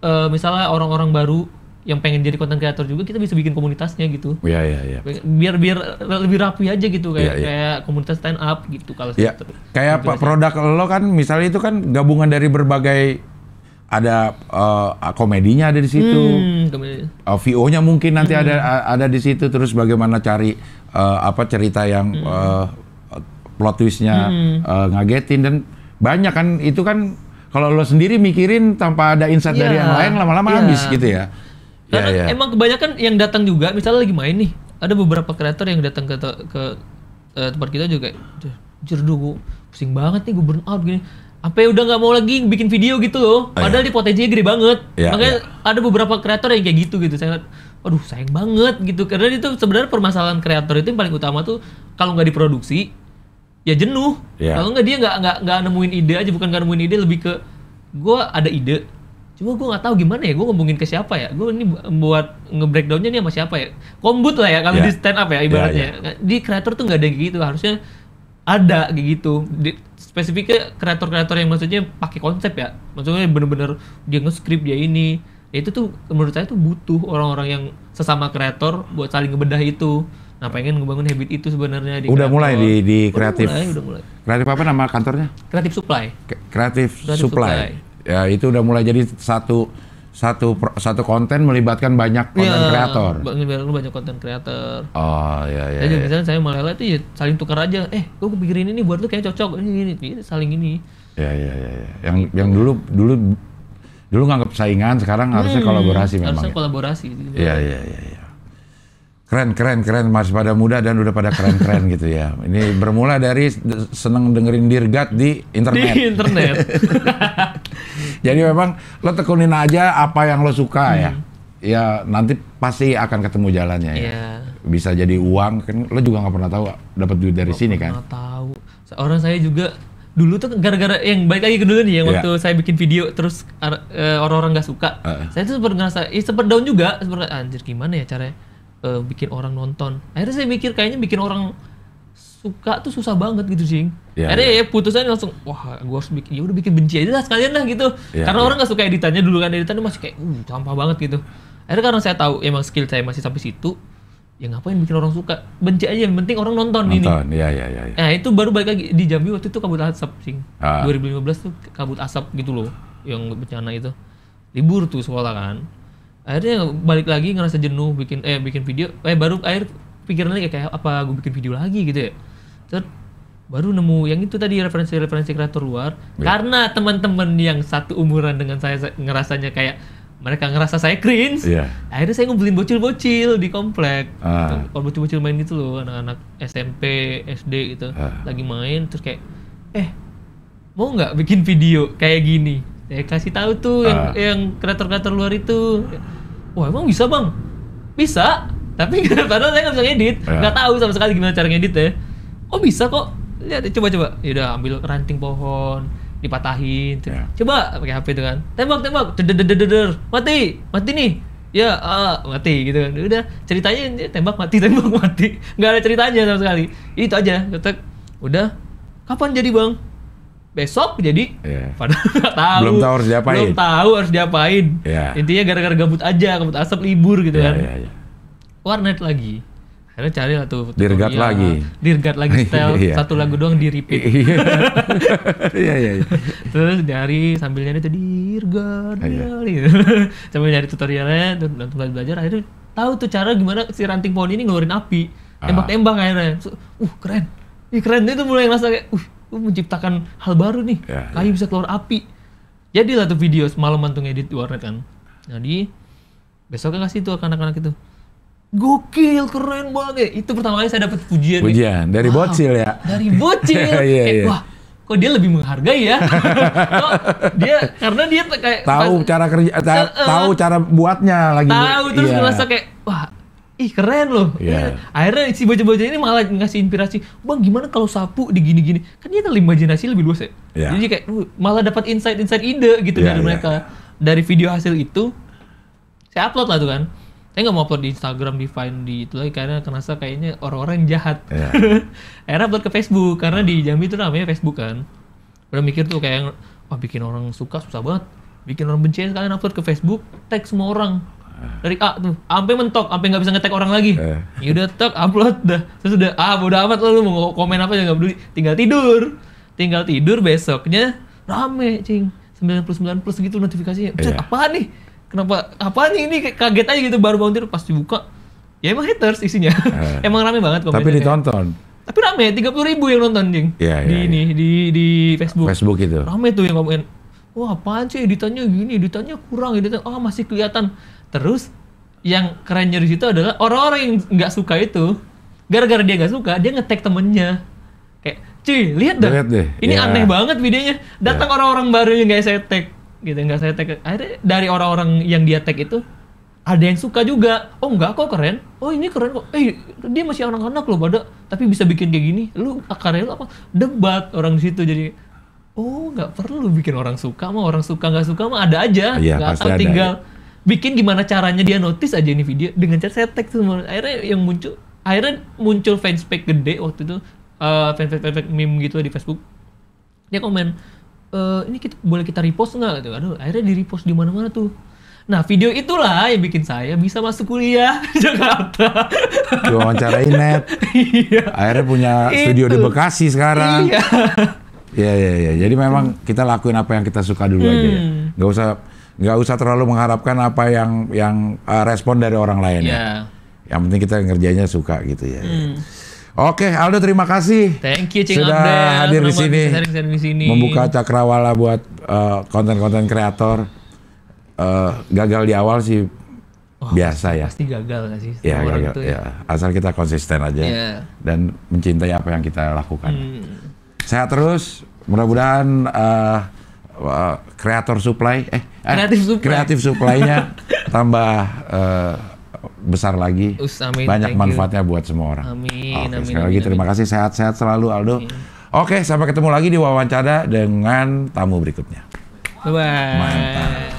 uh, misalnya orang-orang baru yang pengen jadi konten kreator juga kita bisa bikin komunitasnya gitu yeah, yeah, yeah. biar biar lebih rapi aja gitu kayak yeah, yeah. kayak komunitas stand up gitu kalau yeah. Ya, kayak gitu produk lo kan misalnya itu kan gabungan dari berbagai ada uh, komedinya ada di situ, hmm, uh, eh, VO-nya mungkin nanti hmm. ada ada di situ terus bagaimana cari uh, apa cerita yang hmm. uh, plot twistnya hmm. uh, ngagetin dan banyak kan itu kan kalau lo sendiri mikirin tanpa ada insight yeah. dari iya. yang lain lama-lama yeah. habis gitu ya. Iya, Karena ya, emang kebanyakan yang datang juga misalnya lagi main nih ada beberapa kreator yang datang ke ke uh, tempat kita juga, gue pusing banget nih gue burn out gini sampai ya, udah nggak mau lagi bikin video gitu loh. Ah, iya. Padahal oh, iya. dia potensinya gede banget. Ya, Makanya ya. ada beberapa kreator yang kayak gitu gitu. Saya aduh sayang banget gitu. Karena itu sebenarnya permasalahan kreator itu yang paling utama tuh kalau nggak diproduksi ya jenuh. Ya. Kalau nggak dia nggak nggak nemuin ide aja bukan nggak nemuin ide lebih ke gue ada ide cuma gue nggak tahu gimana ya gue ngomongin ke siapa ya gue ini buat ngebreakdownnya nih sama siapa ya kombut lah ya kalau yeah. di stand up ya ibaratnya yeah, yeah. di kreator tuh nggak ada yang gitu harusnya ada gitu di, spesifiknya kreator-kreator yang maksudnya pakai konsep ya maksudnya bener-bener dia nge-script dia ini ya itu tuh menurut saya tuh butuh orang-orang yang sesama kreator buat saling ngebedah itu nah pengen ngebangun habit itu sebenarnya di udah kreator. mulai di, kreatif udah mulai, udah mulai kreatif apa nama kantornya kreatif supply kreatif, supply. supply ya itu udah mulai jadi satu satu satu konten melibatkan banyak konten iya, kreator. Ya, melibatkan banyak konten kreator. Oh iya iya. Jadi ya. misalnya saya meleleh itu ya saling tukar aja. Eh, gue kepikirin ini buat lu kayak cocok ini ini, ini saling ini. Iya iya iya. iya. Yang gitu. yang dulu dulu dulu nganggap saingan, sekarang hmm, harusnya ya. kolaborasi memang. Harusnya kolaborasi. Iya iya iya. Ya. Keren keren keren masih pada muda dan udah pada keren keren [laughs] gitu ya. Ini bermula dari seneng dengerin dirgat di internet. Di internet. [laughs] Jadi memang lo tekunin aja apa yang lo suka ya. hmm. ya. Ya nanti pasti akan ketemu jalannya ya. Yeah. Bisa jadi uang kan lo juga nggak pernah tahu dapat duit dari gak sini kan. tahu. Orang saya juga dulu tuh gara-gara yang baik lagi ke dulu nih yang yeah. waktu saya bikin video terus eh, orang-orang nggak suka uh. saya tuh sempat ngerasa eh, sempat down juga sempat anjir gimana ya caranya eh, bikin orang nonton akhirnya saya mikir kayaknya bikin orang suka tuh susah banget gitu jing Ya, akhirnya ya, ya putusannya langsung wah gue harus bikin ya udah bikin benci aja lah sekalian lah gitu Ya, karena ya. orang gak suka editannya dulu kan editannya masih kayak uh sampah banget gitu akhirnya karena saya tahu emang skill saya masih sampai situ ya ngapain bikin orang suka benci aja yang penting orang nonton, nonton ini iya iya iya. ya. nah itu baru balik lagi di Jambi waktu itu kabut asap sing ah. 2015 tuh kabut asap gitu loh yang bencana itu libur tuh sekolah kan akhirnya balik lagi ngerasa jenuh bikin eh bikin video eh baru akhir pikirannya kayak apa gue bikin video lagi gitu ya Terus baru nemu yang itu tadi referensi-referensi kreator luar yeah. karena teman-teman yang satu umuran dengan saya ngerasanya kayak mereka ngerasa saya cringe yeah. akhirnya saya ngumpulin bocil-bocil di komplek ah. gitu. Kalau uh. bocil-bocil main itu loh anak-anak SMP SD gitu uh. lagi main terus kayak eh mau nggak bikin video kayak gini saya kasih tahu tuh yang yang ah. yang kreator-kreator luar itu wah emang bisa bang bisa tapi [laughs] padahal saya nggak bisa ngedit nggak yeah. tahu sama sekali gimana cara ngedit ya oh bisa kok lihat coba coba ya udah ambil ranting pohon dipatahin yeah. coba pakai HP itu kan tembak tembak deder mati mati nih ya uh, mati gitu kan ya udah ceritanya ya, tembak mati [laughs] tembak mati nggak ada ceritanya sama sekali itu aja tetek udah kapan jadi bang besok jadi yeah. padahal [laughs] nggak tahu belum tahu harus diapain belum tahu harus diapain yeah. intinya gara-gara gabut aja gabut asap libur gitu yeah, kan yeah, yeah. warnet lagi akhirnya cari lah tuh dirgat lagi dirgat lagi style [laughs] iya. satu lagu doang di repeat iya iya, iya, iya. terus nyari sambil nyari tuh dirgat gitu. [laughs] sambil nyari tutorialnya tuh belajar akhirnya tahu tuh cara gimana si ranting pohon ini ngeluarin api ah. tembak-tembak akhirnya uh keren Ih, keren itu mulai ngerasa kayak uh gue menciptakan hal baru nih ya, kayu ya. bisa keluar api jadilah tuh video semalam tuh ngedit warnet kan jadi besoknya kasih tuh anak-anak itu Gokil, keren banget. Eh, itu pertama kali saya dapat pujian. Ya. Pujian dari wow, bocil ya. Dari bocil. yeah, kayak yeah. Wah, kok dia lebih menghargai ya? [laughs] kok dia karena dia kayak tahu pas, cara kerja, uh, tahu eh. cara buatnya lagi. Tahu terus yeah. merasa kayak wah ih keren loh. Yeah. Iya. Akhirnya si bocil bocah ini malah ngasih inspirasi, bang gimana kalau sapu di gini-gini? Kan dia kan imajinasi lebih luas ya. Yeah. Jadi kayak uh, malah dapat insight-insight ide gitu yeah, dari yeah. mereka. Dari video hasil itu, saya upload lah tuh kan saya nggak mau upload di Instagram, di Vine, di itu lagi karena kerasa kayaknya orang-orang jahat. Yeah. [laughs] Akhirnya upload ke Facebook karena di Jambi itu namanya Facebook kan. Udah mikir tuh kayak wah bikin orang suka susah banget, bikin orang benci kalian upload ke Facebook, tag semua orang dari A tuh sampai mentok sampai nggak bisa ngetek orang lagi eh. ya udah upload dah terus udah ah udah amat lu mau komen apa juga nggak peduli tinggal tidur tinggal tidur besoknya rame cing sembilan plus gitu notifikasinya yeah. apa nih kenapa apa nih ini kaget aja gitu baru bangun tidur pas dibuka ya emang haters isinya eh. [laughs] emang rame banget tapi ditonton tapi rame tiga puluh ribu yang nonton jing ya, di iya. ini di di Facebook Facebook itu rame tuh yang ngomongin wah apaan sih editannya gini editannya kurang editan oh, masih kelihatan terus yang kerennya di situ adalah orang-orang yang nggak suka itu gara-gara dia nggak suka dia ngetek temennya kayak cuy lihat deh, lihat deh. ini ya. aneh banget videonya datang orang iya. orang-orang baru yang nggak saya tag gitu nggak saya tag akhirnya dari orang-orang yang dia tag itu ada yang suka juga oh enggak kok keren oh ini keren kok eh dia masih anak-anak loh pada tapi bisa bikin kayak gini lu akarnya lu apa debat orang di situ jadi oh nggak perlu bikin orang suka mah orang suka nggak suka mah ada aja ya, nggak ada tinggal ya. bikin gimana caranya dia notice aja ini video dengan cara saya tag semua akhirnya yang muncul akhirnya muncul fanspage gede waktu itu uh, eh, fanspage fanspage meme gitu di Facebook dia komen e, ini kita boleh kita repost nggak gitu aduh akhirnya di repost di mana mana tuh Nah, video itulah yang bikin saya bisa masuk kuliah [laughs] di Jakarta. wawancara Inet. iya. Akhirnya punya studio di Bekasi sekarang. Iya. Iya, iya, iya. Jadi memang hmm. kita lakuin apa yang kita suka dulu hmm. aja ya. Hmm. usah nggak usah terlalu mengharapkan apa yang yang uh, respon dari orang lain yeah. ya. Iya. Yang penting kita kerjanya suka gitu ya. Hmm. Oke, Aldo terima kasih. Thank you Cing sudah Abdel, hadir di sini, membuka cakrawala buat eh, konten-konten uh, kreator. Uh, gagal di awal sih oh, biasa ya. Pasti gagal gak sih? Ya gagal. Itu ya. ya. Asal kita konsisten aja yeah. dan mencintai apa yang kita lakukan. Hmm. Sehat terus. Mudah-mudahan eh, kreator uh, kreator supply eh kreatif uh, supply kreatif supply-nya [laughs] tambah uh, besar lagi. Us, amin. Banyak manfaatnya you. buat semua orang. Amin. Oke, amin, sekali amin, lagi amin. terima kasih sehat-sehat selalu Aldo. Amin. Oke, sampai ketemu lagi di wawancara dengan tamu berikutnya. bye. Mantap.